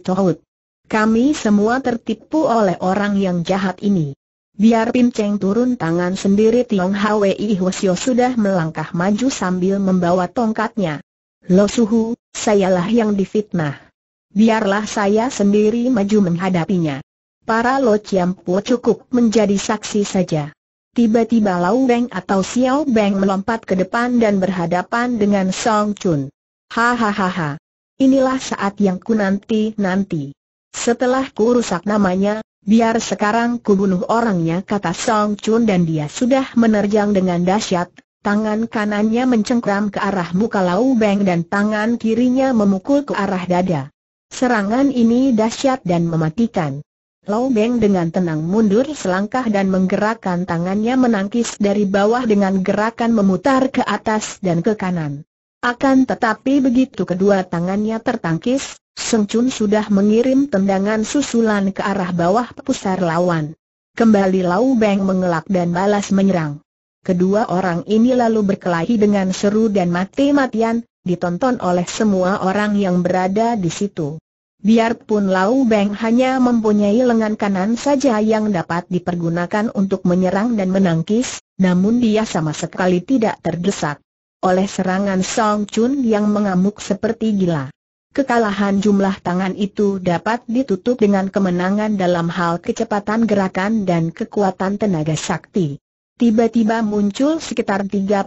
Tohut, Kami semua tertipu oleh orang yang jahat ini. Biar Pinceng turun tangan sendiri Tiong Hwi Hwasyo sudah melangkah maju sambil membawa tongkatnya. Lo Suhu, sayalah yang difitnah. Biarlah saya sendiri maju menghadapinya. Para Lo Po cukup menjadi saksi saja. Tiba-tiba Lau Beng atau Xiao Beng melompat ke depan dan berhadapan dengan Song Chun. Hahaha. Inilah saat yang ku nanti-nanti. Setelah ku rusak namanya, Biar sekarang kubunuh orangnya kata Song Chun dan dia sudah menerjang dengan dahsyat, tangan kanannya mencengkram ke arah muka Lau Beng dan tangan kirinya memukul ke arah dada. Serangan ini dahsyat dan mematikan. Lau Beng dengan tenang mundur selangkah dan menggerakkan tangannya menangkis dari bawah dengan gerakan memutar ke atas dan ke kanan. Akan tetapi begitu kedua tangannya tertangkis, Seng Chun sudah mengirim tendangan susulan ke arah bawah pusar lawan. Kembali Lau Beng mengelak dan balas menyerang. Kedua orang ini lalu berkelahi dengan seru dan mati-matian, ditonton oleh semua orang yang berada di situ. Biarpun Lau Beng hanya mempunyai lengan kanan saja yang dapat dipergunakan untuk menyerang dan menangkis, namun dia sama sekali tidak terdesak oleh serangan Song Chun yang mengamuk seperti gila. Kekalahan jumlah tangan itu dapat ditutup dengan kemenangan dalam hal kecepatan gerakan dan kekuatan tenaga sakti. Tiba-tiba muncul sekitar 30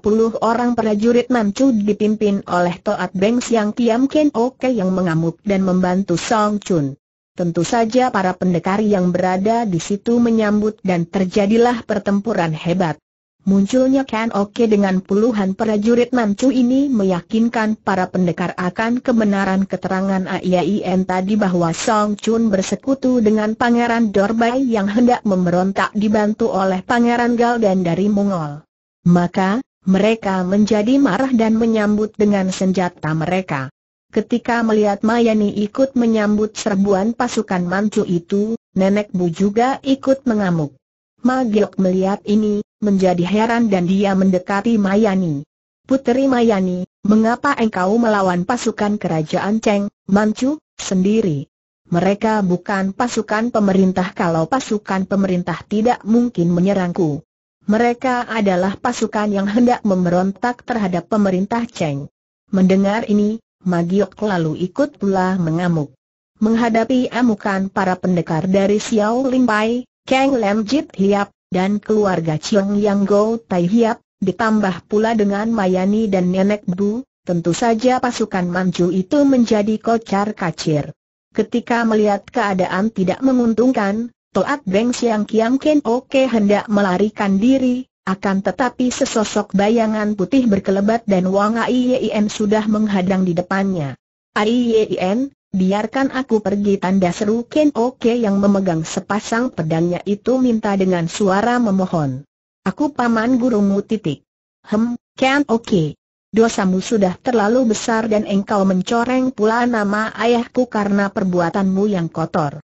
orang prajurit Manchu dipimpin oleh Toat Beng Siang Kiam Ken Oke yang mengamuk dan membantu Song Chun. Tentu saja para pendekar yang berada di situ menyambut dan terjadilah pertempuran hebat. Munculnya Kan Oke dengan puluhan prajurit Namcu ini meyakinkan para pendekar akan kebenaran keterangan AIIN tadi bahwa Song Chun bersekutu dengan Pangeran Dorbai yang hendak memberontak dibantu oleh Pangeran Galdan dari Mongol. Maka, mereka menjadi marah dan menyambut dengan senjata mereka. Ketika melihat Mayani ikut menyambut serbuan pasukan Manchu itu, Nenek Bu juga ikut mengamuk. Magiok melihat ini, menjadi heran dan dia mendekati Mayani. Puteri Mayani, mengapa engkau melawan pasukan kerajaan Cheng, Manchu, sendiri? Mereka bukan pasukan pemerintah kalau pasukan pemerintah tidak mungkin menyerangku. Mereka adalah pasukan yang hendak memberontak terhadap pemerintah Cheng. Mendengar ini, Magiok lalu ikut pula mengamuk. Menghadapi amukan para pendekar dari Xiao Limpai, Kang Lam Jit Hiap, dan keluarga Chiong Yang Go Tai Hiap, ditambah pula dengan Mayani dan Nenek Bu, tentu saja pasukan Manju itu menjadi kocar kacir. Ketika melihat keadaan tidak menguntungkan, Toat Beng Siang Kiang Ken Oke hendak melarikan diri, akan tetapi sesosok bayangan putih berkelebat dan Wang Aiyien sudah menghadang di depannya. Aiyien, Biarkan aku pergi tanda seru Ken Oke yang memegang sepasang pedangnya itu minta dengan suara memohon. Aku paman gurumu titik. Hem, Ken Oke. Dosamu sudah terlalu besar dan engkau mencoreng pula nama ayahku karena perbuatanmu yang kotor.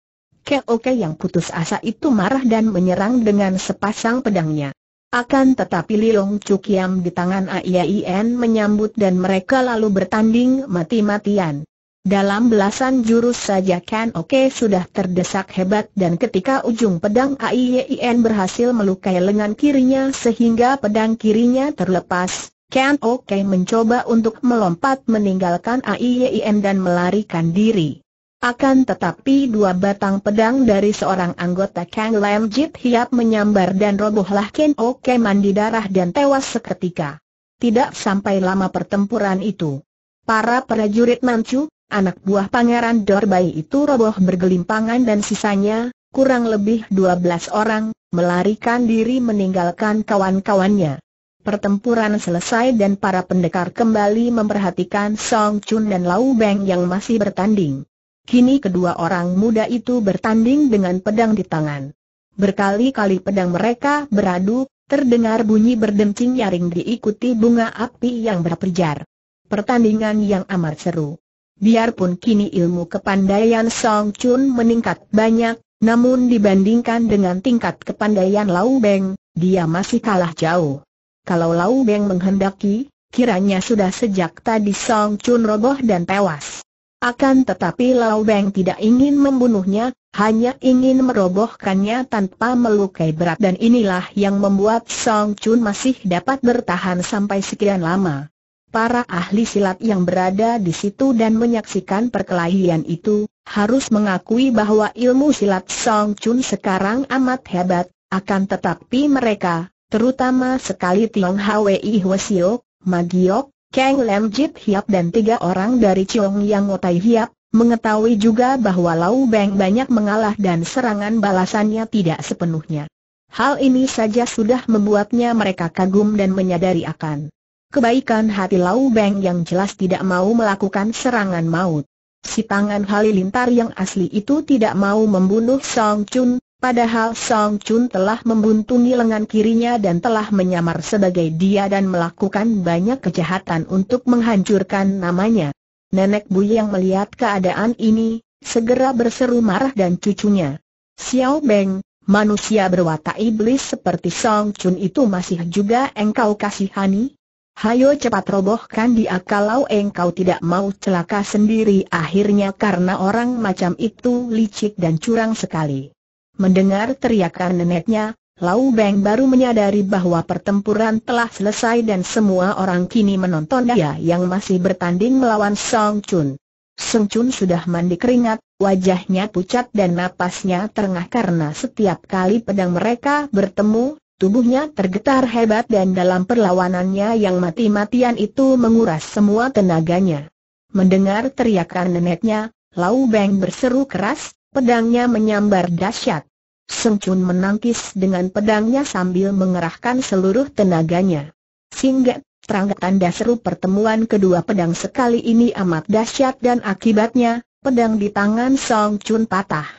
Ken Oke yang putus asa itu marah dan menyerang dengan sepasang pedangnya. Akan tetapi Lilong Cukiam di tangan AIAIN menyambut dan mereka lalu bertanding mati-matian. Dalam belasan jurus saja Ken Oke sudah terdesak hebat dan ketika ujung pedang AIYIN e berhasil melukai lengan kirinya sehingga pedang kirinya terlepas, Ken Oke mencoba untuk melompat meninggalkan AIYIN e dan melarikan diri. Akan tetapi dua batang pedang dari seorang anggota Kang Lam Jit Hiap menyambar dan robohlah Ken Oke mandi darah dan tewas seketika. Tidak sampai lama pertempuran itu. Para prajurit Manchu, Anak buah Pangeran Dorbai itu roboh bergelimpangan dan sisanya, kurang lebih 12 orang, melarikan diri meninggalkan kawan-kawannya. Pertempuran selesai dan para pendekar kembali memperhatikan Song Chun dan Lau Beng yang masih bertanding. Kini kedua orang muda itu bertanding dengan pedang di tangan. Berkali-kali pedang mereka beradu, terdengar bunyi berdencing nyaring diikuti bunga api yang berperjar. Pertandingan yang amat seru. Biarpun kini ilmu kepandaian Song Chun meningkat banyak, namun dibandingkan dengan tingkat kepandaian Lau Beng, dia masih kalah jauh. Kalau Lau Beng menghendaki, kiranya sudah sejak tadi Song Chun roboh dan tewas. Akan tetapi Lau Beng tidak ingin membunuhnya, hanya ingin merobohkannya tanpa melukai berat dan inilah yang membuat Song Chun masih dapat bertahan sampai sekian lama. Para ahli silat yang berada di situ dan menyaksikan perkelahian itu, harus mengakui bahwa ilmu silat Song Chun sekarang amat hebat, akan tetapi mereka, terutama sekali Tiong Hwi Hwasio, Magiok, Kang Lam Jit Hiap dan tiga orang dari Chong Yang Ngotai Hiap, mengetahui juga bahwa Lau Beng banyak mengalah dan serangan balasannya tidak sepenuhnya. Hal ini saja sudah membuatnya mereka kagum dan menyadari akan Kebaikan hati Lau Beng yang jelas tidak mau melakukan serangan maut. Si tangan halilintar yang asli itu tidak mau membunuh Song Chun, padahal Song Chun telah membuntungi lengan kirinya dan telah menyamar sebagai dia dan melakukan banyak kejahatan untuk menghancurkan namanya. Nenek Bui yang melihat keadaan ini, segera berseru marah dan cucunya. Xiao Beng, manusia berwatak iblis seperti Song Chun itu masih juga engkau kasihani? Hayo cepat robohkan dia kalau engkau tidak mau celaka sendiri akhirnya karena orang macam itu licik dan curang sekali. Mendengar teriakan neneknya, Lau Beng baru menyadari bahwa pertempuran telah selesai dan semua orang kini menonton dia yang masih bertanding melawan Song Chun. Song Chun sudah mandi keringat, wajahnya pucat dan napasnya terengah karena setiap kali pedang mereka bertemu, Tubuhnya tergetar hebat dan dalam perlawanannya yang mati-matian itu menguras semua tenaganya. Mendengar teriakan neneknya, Lau Beng berseru keras, pedangnya menyambar dahsyat. Seng Chun menangkis dengan pedangnya sambil mengerahkan seluruh tenaganya. Singgat, terang tanda seru pertemuan kedua pedang sekali ini amat dahsyat dan akibatnya, pedang di tangan Song Chun patah.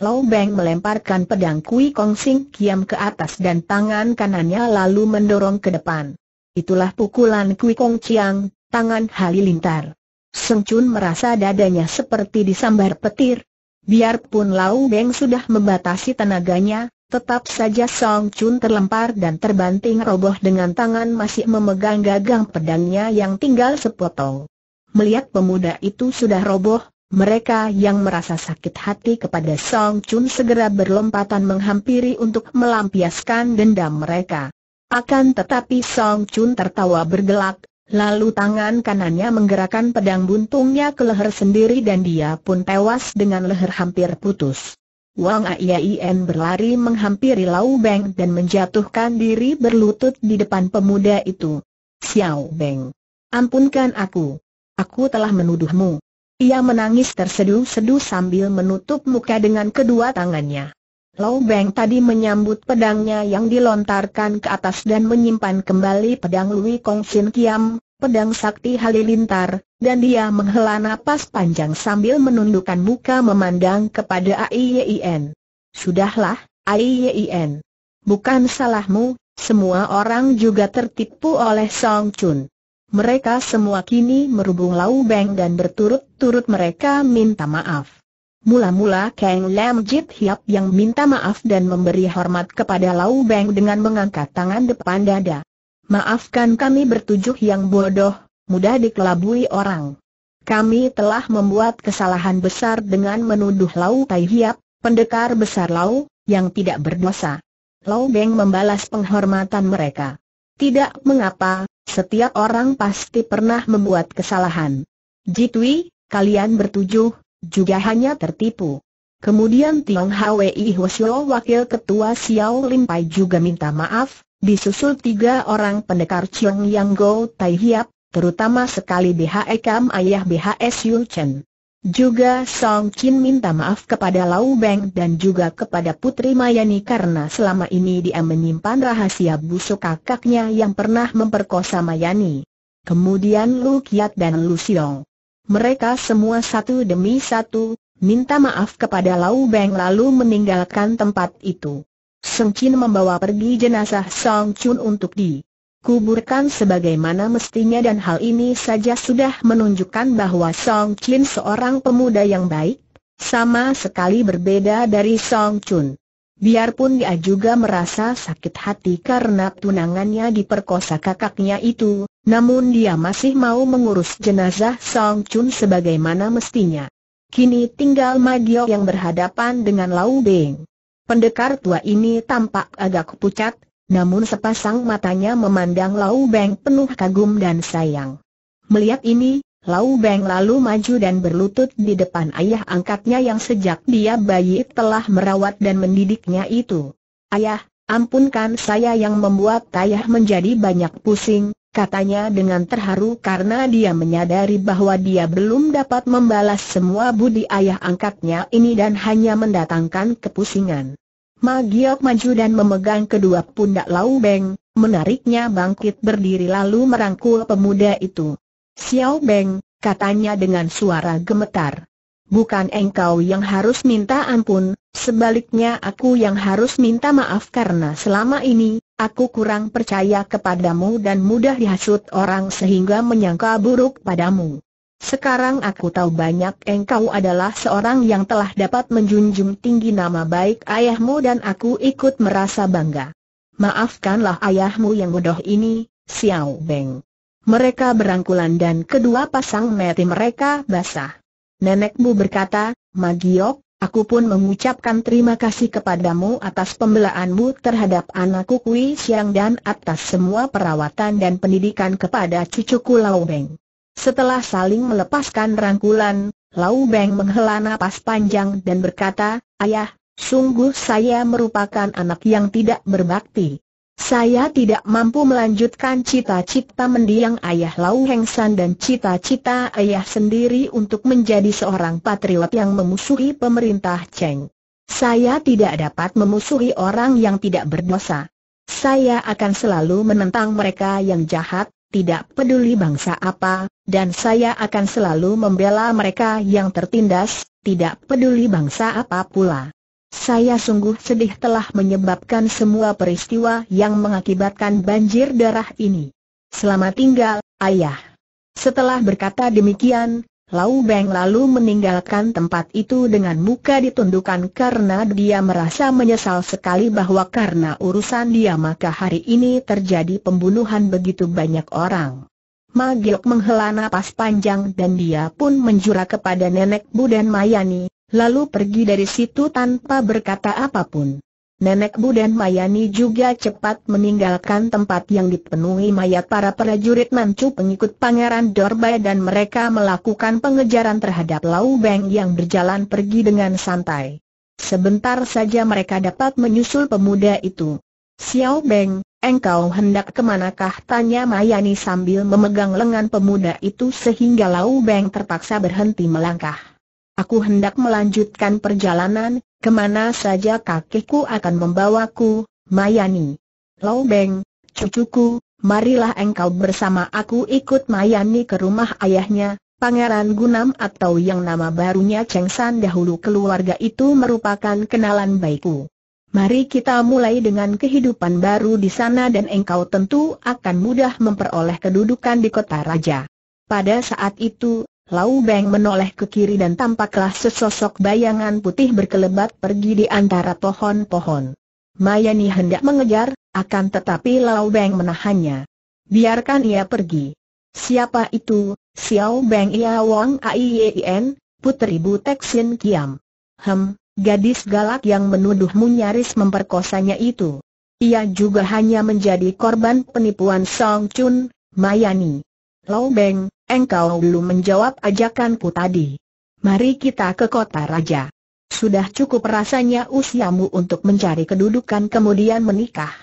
Lau Beng melemparkan pedang Kui Kong Sing Kiam ke atas dan tangan kanannya lalu mendorong ke depan. Itulah pukulan Kui Kong Chiang, tangan halilintar. Seng Chun merasa dadanya seperti disambar petir. Biarpun Lau Beng sudah membatasi tenaganya, tetap saja Song Chun terlempar dan terbanting roboh dengan tangan masih memegang gagang pedangnya yang tinggal sepotong. Melihat pemuda itu sudah roboh, mereka yang merasa sakit hati kepada Song Chun segera berlompatan menghampiri untuk melampiaskan dendam mereka. Akan tetapi Song Chun tertawa bergelak, lalu tangan kanannya menggerakkan pedang buntungnya ke leher sendiri dan dia pun tewas dengan leher hampir putus. Wang Aiyain berlari menghampiri Lau Beng dan menjatuhkan diri berlutut di depan pemuda itu. Xiao Beng, ampunkan aku. Aku telah menuduhmu. Ia menangis tersedu-sedu sambil menutup muka dengan kedua tangannya. Lau Beng tadi menyambut pedangnya yang dilontarkan ke atas dan menyimpan kembali pedang Lui Kong Sin Kiam, pedang sakti halilintar, dan dia menghela napas panjang sambil menundukkan muka memandang kepada AIYIN. Sudahlah, AIYIN. Bukan salahmu, semua orang juga tertipu oleh Song Chun mereka semua kini merubung Lau Beng dan berturut-turut mereka minta maaf. Mula-mula Kang Lam Jit Hiap yang minta maaf dan memberi hormat kepada Lau Beng dengan mengangkat tangan depan dada. Maafkan kami bertujuh yang bodoh, mudah dikelabui orang. Kami telah membuat kesalahan besar dengan menuduh Lau Tai Hiap, pendekar besar Lau, yang tidak berdosa. Lau Beng membalas penghormatan mereka. Tidak mengapa, setiap orang pasti pernah membuat kesalahan. Jitui, kalian bertujuh, juga hanya tertipu. Kemudian Tiong Hwi Hwasyo Wakil Ketua Xiao Lim Pai juga minta maaf, disusul tiga orang pendekar Chiong Yang Go Tai Hiap, terutama sekali BHE Kam Ayah BHS e Yul Chen. Juga Song Qin minta maaf kepada Lau Beng dan juga kepada Putri Mayani karena selama ini dia menyimpan rahasia busuk kakaknya yang pernah memperkosa Mayani. Kemudian Lu Kiat dan Lu Xiong. Mereka semua satu demi satu, minta maaf kepada Lau Beng lalu meninggalkan tempat itu. Song Qin membawa pergi jenazah Song Chun untuk di kuburkan sebagaimana mestinya dan hal ini saja sudah menunjukkan bahwa Song Chin seorang pemuda yang baik, sama sekali berbeda dari Song Chun. Biarpun dia juga merasa sakit hati karena tunangannya diperkosa kakaknya itu, namun dia masih mau mengurus jenazah Song Chun sebagaimana mestinya. Kini tinggal Magio yang berhadapan dengan Lau Beng. Pendekar tua ini tampak agak pucat, namun sepasang matanya memandang Lau Beng penuh kagum dan sayang. Melihat ini, Lau Beng lalu maju dan berlutut di depan ayah angkatnya yang sejak dia bayi telah merawat dan mendidiknya itu. Ayah, ampunkan saya yang membuat ayah menjadi banyak pusing, katanya dengan terharu karena dia menyadari bahwa dia belum dapat membalas semua budi ayah angkatnya ini dan hanya mendatangkan kepusingan. Magiok maju dan memegang kedua pundak Lau Beng, menariknya bangkit berdiri lalu merangkul pemuda itu. Xiao Beng, katanya dengan suara gemetar. Bukan engkau yang harus minta ampun, sebaliknya aku yang harus minta maaf karena selama ini, aku kurang percaya kepadamu dan mudah dihasut orang sehingga menyangka buruk padamu. Sekarang aku tahu banyak engkau adalah seorang yang telah dapat menjunjung tinggi nama baik ayahmu dan aku ikut merasa bangga. Maafkanlah ayahmu yang bodoh ini, Xiao Beng. Mereka berangkulan dan kedua pasang mati mereka basah. Nenekmu berkata, Magiok, aku pun mengucapkan terima kasih kepadamu atas pembelaanmu terhadap anakku Kui Siang dan atas semua perawatan dan pendidikan kepada cucuku Lau Beng. Setelah saling melepaskan rangkulan, Lau Beng menghela nafas panjang dan berkata, Ayah, sungguh saya merupakan anak yang tidak berbakti. Saya tidak mampu melanjutkan cita-cita mendiang ayah Lau Heng San dan cita-cita ayah sendiri untuk menjadi seorang patriot yang memusuhi pemerintah Cheng. Saya tidak dapat memusuhi orang yang tidak berdosa. Saya akan selalu menentang mereka yang jahat, tidak peduli bangsa apa, dan saya akan selalu membela mereka yang tertindas, tidak peduli bangsa apa pula. Saya sungguh sedih telah menyebabkan semua peristiwa yang mengakibatkan banjir darah ini. Selamat tinggal, ayah. Setelah berkata demikian, Lau Beng lalu meninggalkan tempat itu dengan muka ditundukkan karena dia merasa menyesal sekali bahwa karena urusan dia maka hari ini terjadi pembunuhan begitu banyak orang. Magiok menghela napas panjang dan dia pun menjura kepada nenek Bu dan Mayani, lalu pergi dari situ tanpa berkata apapun. Nenek Bu dan Mayani juga cepat meninggalkan tempat yang dipenuhi mayat para prajurit Mancu pengikut Pangeran Dorba dan mereka melakukan pengejaran terhadap Lau Beng yang berjalan pergi dengan santai. Sebentar saja mereka dapat menyusul pemuda itu. Xiao Beng, engkau hendak kemanakah? Tanya Mayani sambil memegang lengan pemuda itu sehingga Lau Beng terpaksa berhenti melangkah. Aku hendak melanjutkan perjalanan, kemana saja kakiku akan membawaku, Mayani. Lau Beng, cucuku, marilah engkau bersama aku ikut Mayani ke rumah ayahnya, Pangeran Gunam atau yang nama barunya Cheng San dahulu keluarga itu merupakan kenalan baikku. Mari kita mulai dengan kehidupan baru di sana dan engkau tentu akan mudah memperoleh kedudukan di kota raja. Pada saat itu, Lau Beng menoleh ke kiri dan tampaklah sesosok bayangan putih berkelebat pergi di antara pohon-pohon. Mayani hendak mengejar, akan tetapi Lau Beng menahannya. Biarkan ia pergi. Siapa itu? Xiao Beng Ia Wang Aien, putri Butek Sin Kiam. Hem, gadis galak yang menuduhmu nyaris memperkosanya itu. Ia juga hanya menjadi korban penipuan Song Chun, Mayani. Lau Beng, engkau belum menjawab ajakanku tadi. Mari kita ke kota raja. Sudah cukup rasanya usiamu untuk mencari kedudukan kemudian menikah.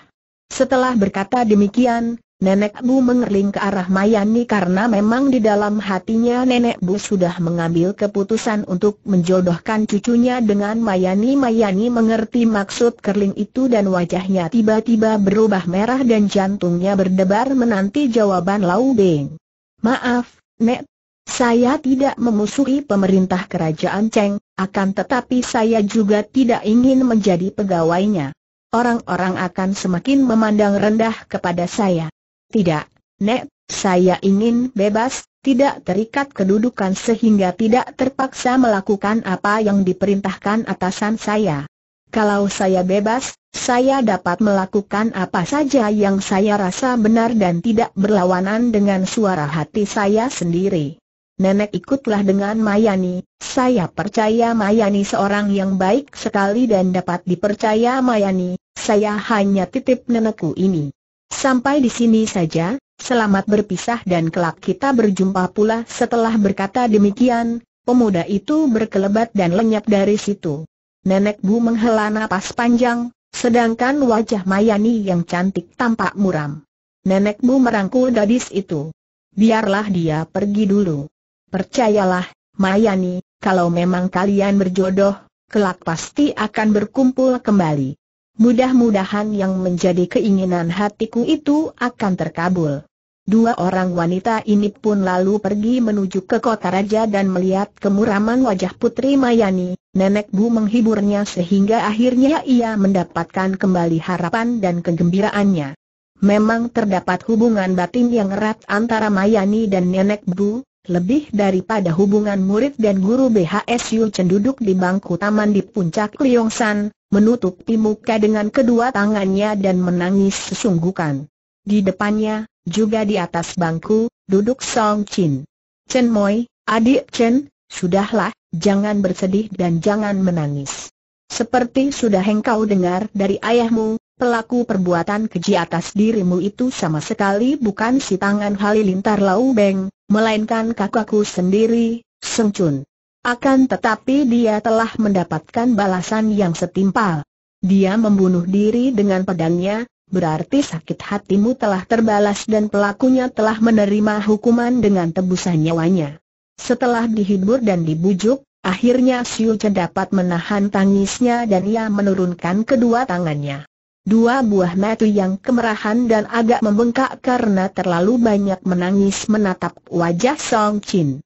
Setelah berkata demikian, Nenek Bu mengerling ke arah Mayani karena memang di dalam hatinya Nenek Bu sudah mengambil keputusan untuk menjodohkan cucunya dengan Mayani. Mayani mengerti maksud kerling itu dan wajahnya tiba-tiba berubah merah dan jantungnya berdebar menanti jawaban Lau Beng. Maaf, Nek. Saya tidak memusuhi pemerintah kerajaan Cheng, akan tetapi saya juga tidak ingin menjadi pegawainya. Orang-orang akan semakin memandang rendah kepada saya. Tidak, Nek, saya ingin bebas, tidak terikat kedudukan sehingga tidak terpaksa melakukan apa yang diperintahkan atasan saya. Kalau saya bebas, saya dapat melakukan apa saja yang saya rasa benar dan tidak berlawanan dengan suara hati saya sendiri. Nenek ikutlah dengan Mayani, saya percaya Mayani seorang yang baik sekali dan dapat dipercaya Mayani, saya hanya titip nenekku ini. Sampai di sini saja, selamat berpisah dan kelak kita berjumpa pula setelah berkata demikian, pemuda itu berkelebat dan lenyap dari situ. Nenek Bu menghela napas panjang, sedangkan wajah Mayani yang cantik tampak muram. Nenek Bu merangkul gadis itu. Biarlah dia pergi dulu. Percayalah, Mayani, kalau memang kalian berjodoh, kelak pasti akan berkumpul kembali. Mudah-mudahan yang menjadi keinginan hatiku itu akan terkabul. Dua orang wanita ini pun lalu pergi menuju ke kota raja dan melihat kemuraman wajah Putri Mayani, Nenek Bu menghiburnya sehingga akhirnya ia mendapatkan kembali harapan dan kegembiraannya. Memang terdapat hubungan batin yang erat antara Mayani dan Nenek Bu, lebih daripada hubungan murid dan guru BHSU cenduduk di bangku taman di puncak Liongsan, menutupi muka dengan kedua tangannya dan menangis sesungguhkan. Di depannya, juga di atas bangku, duduk Song Chin. Chen Moi, adik Chen, sudahlah, jangan bersedih dan jangan menangis. Seperti sudah engkau dengar dari ayahmu, pelaku perbuatan keji atas dirimu itu sama sekali bukan si tangan halilintar Lau Beng, melainkan kakakku sendiri, Seng Chun. Akan tetapi dia telah mendapatkan balasan yang setimpal. Dia membunuh diri dengan pedangnya, berarti sakit hatimu telah terbalas dan pelakunya telah menerima hukuman dengan tebusan nyawanya. Setelah dihibur dan dibujuk, akhirnya Siu Chen dapat menahan tangisnya dan ia menurunkan kedua tangannya. Dua buah mata yang kemerahan dan agak membengkak karena terlalu banyak menangis menatap wajah Song Chin.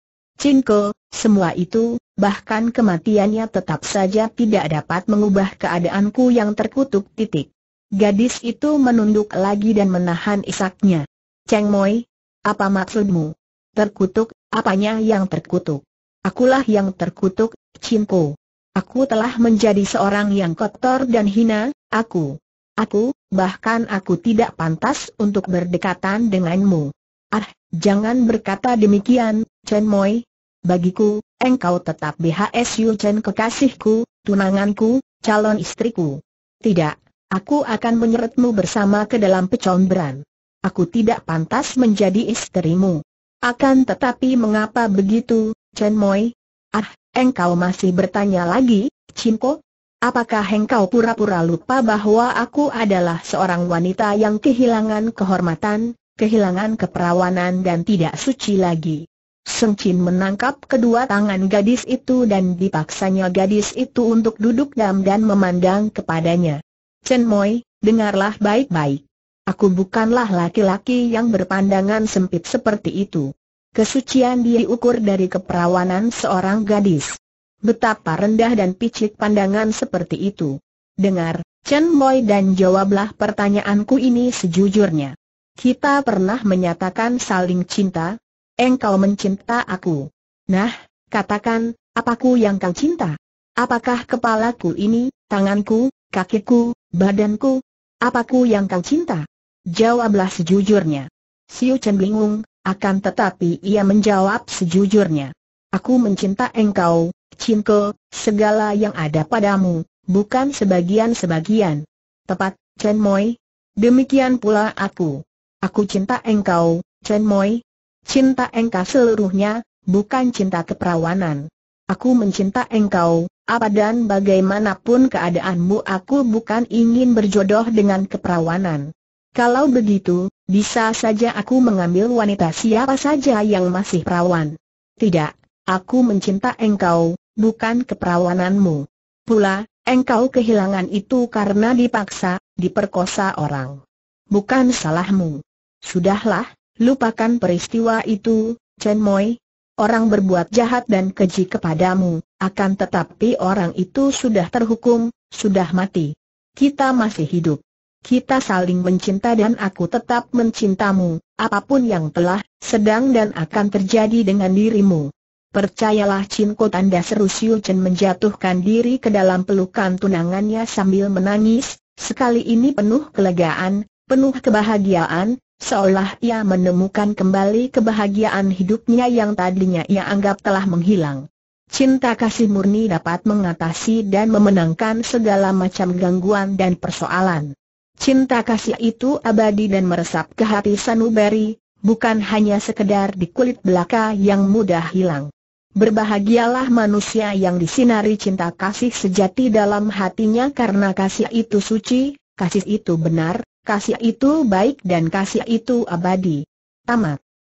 Ko, semua itu, bahkan kematiannya tetap saja tidak dapat mengubah keadaanku yang terkutuk titik. Gadis itu menunduk lagi dan menahan isaknya. Cheng Moi, apa maksudmu? Terkutuk, Apanya yang terkutuk? Akulah yang terkutuk, cinku. Aku telah menjadi seorang yang kotor dan hina, aku. Aku, bahkan aku tidak pantas untuk berdekatan denganmu. Ah, jangan berkata demikian, Chen Moi. Bagiku, engkau tetap BHSU Chen kekasihku, tunanganku, calon istriku. Tidak, aku akan menyeretmu bersama ke dalam pecomberan. Aku tidak pantas menjadi istrimu. Akan tetapi mengapa begitu, Chen Moi? Ah, engkau masih bertanya lagi, Cimko? Apakah engkau pura-pura lupa bahwa aku adalah seorang wanita yang kehilangan kehormatan, kehilangan keperawanan dan tidak suci lagi? Seng Chin menangkap kedua tangan gadis itu dan dipaksanya gadis itu untuk duduk dam dan memandang kepadanya. Chen Moi, dengarlah baik-baik. Aku bukanlah laki-laki yang berpandangan sempit seperti itu. Kesucian diukur dari keperawanan seorang gadis. Betapa rendah dan picik pandangan seperti itu. Dengar, Chen Moi dan jawablah pertanyaanku ini sejujurnya. Kita pernah menyatakan saling cinta, engkau mencinta aku. Nah, katakan, apaku yang kau cinta? Apakah kepalaku ini, tanganku, kakiku, badanku? Apaku yang kau cinta? Jawablah sejujurnya. Siu Chen bingung, akan tetapi ia menjawab sejujurnya. Aku mencinta engkau, Ke, segala yang ada padamu, bukan sebagian-sebagian. Tepat, Chen Moi. Demikian pula aku. Aku cinta engkau, Chen Moi. Cinta engkau seluruhnya, bukan cinta keperawanan. Aku mencinta engkau, apa dan bagaimanapun keadaanmu aku bukan ingin berjodoh dengan keperawanan. Kalau begitu, bisa saja aku mengambil wanita siapa saja yang masih perawan. Tidak, aku mencinta engkau, bukan keperawananmu. Pula, engkau kehilangan itu karena dipaksa, diperkosa orang. Bukan salahmu. Sudahlah, lupakan peristiwa itu, Chen Moi. Orang berbuat jahat dan keji kepadamu, akan tetapi orang itu sudah terhukum, sudah mati. Kita masih hidup kita saling mencinta dan aku tetap mencintamu, apapun yang telah, sedang dan akan terjadi dengan dirimu. Percayalah Cinko tanda seru Siu Chen menjatuhkan diri ke dalam pelukan tunangannya sambil menangis, sekali ini penuh kelegaan, penuh kebahagiaan, seolah ia menemukan kembali kebahagiaan hidupnya yang tadinya ia anggap telah menghilang. Cinta kasih murni dapat mengatasi dan memenangkan segala macam gangguan dan persoalan. Cinta kasih itu abadi dan meresap ke hati Sanubari, bukan hanya sekedar di kulit belaka yang mudah hilang. Berbahagialah manusia yang disinari cinta kasih sejati dalam hatinya karena kasih itu suci, kasih itu benar, kasih itu baik dan kasih itu abadi. Tamat.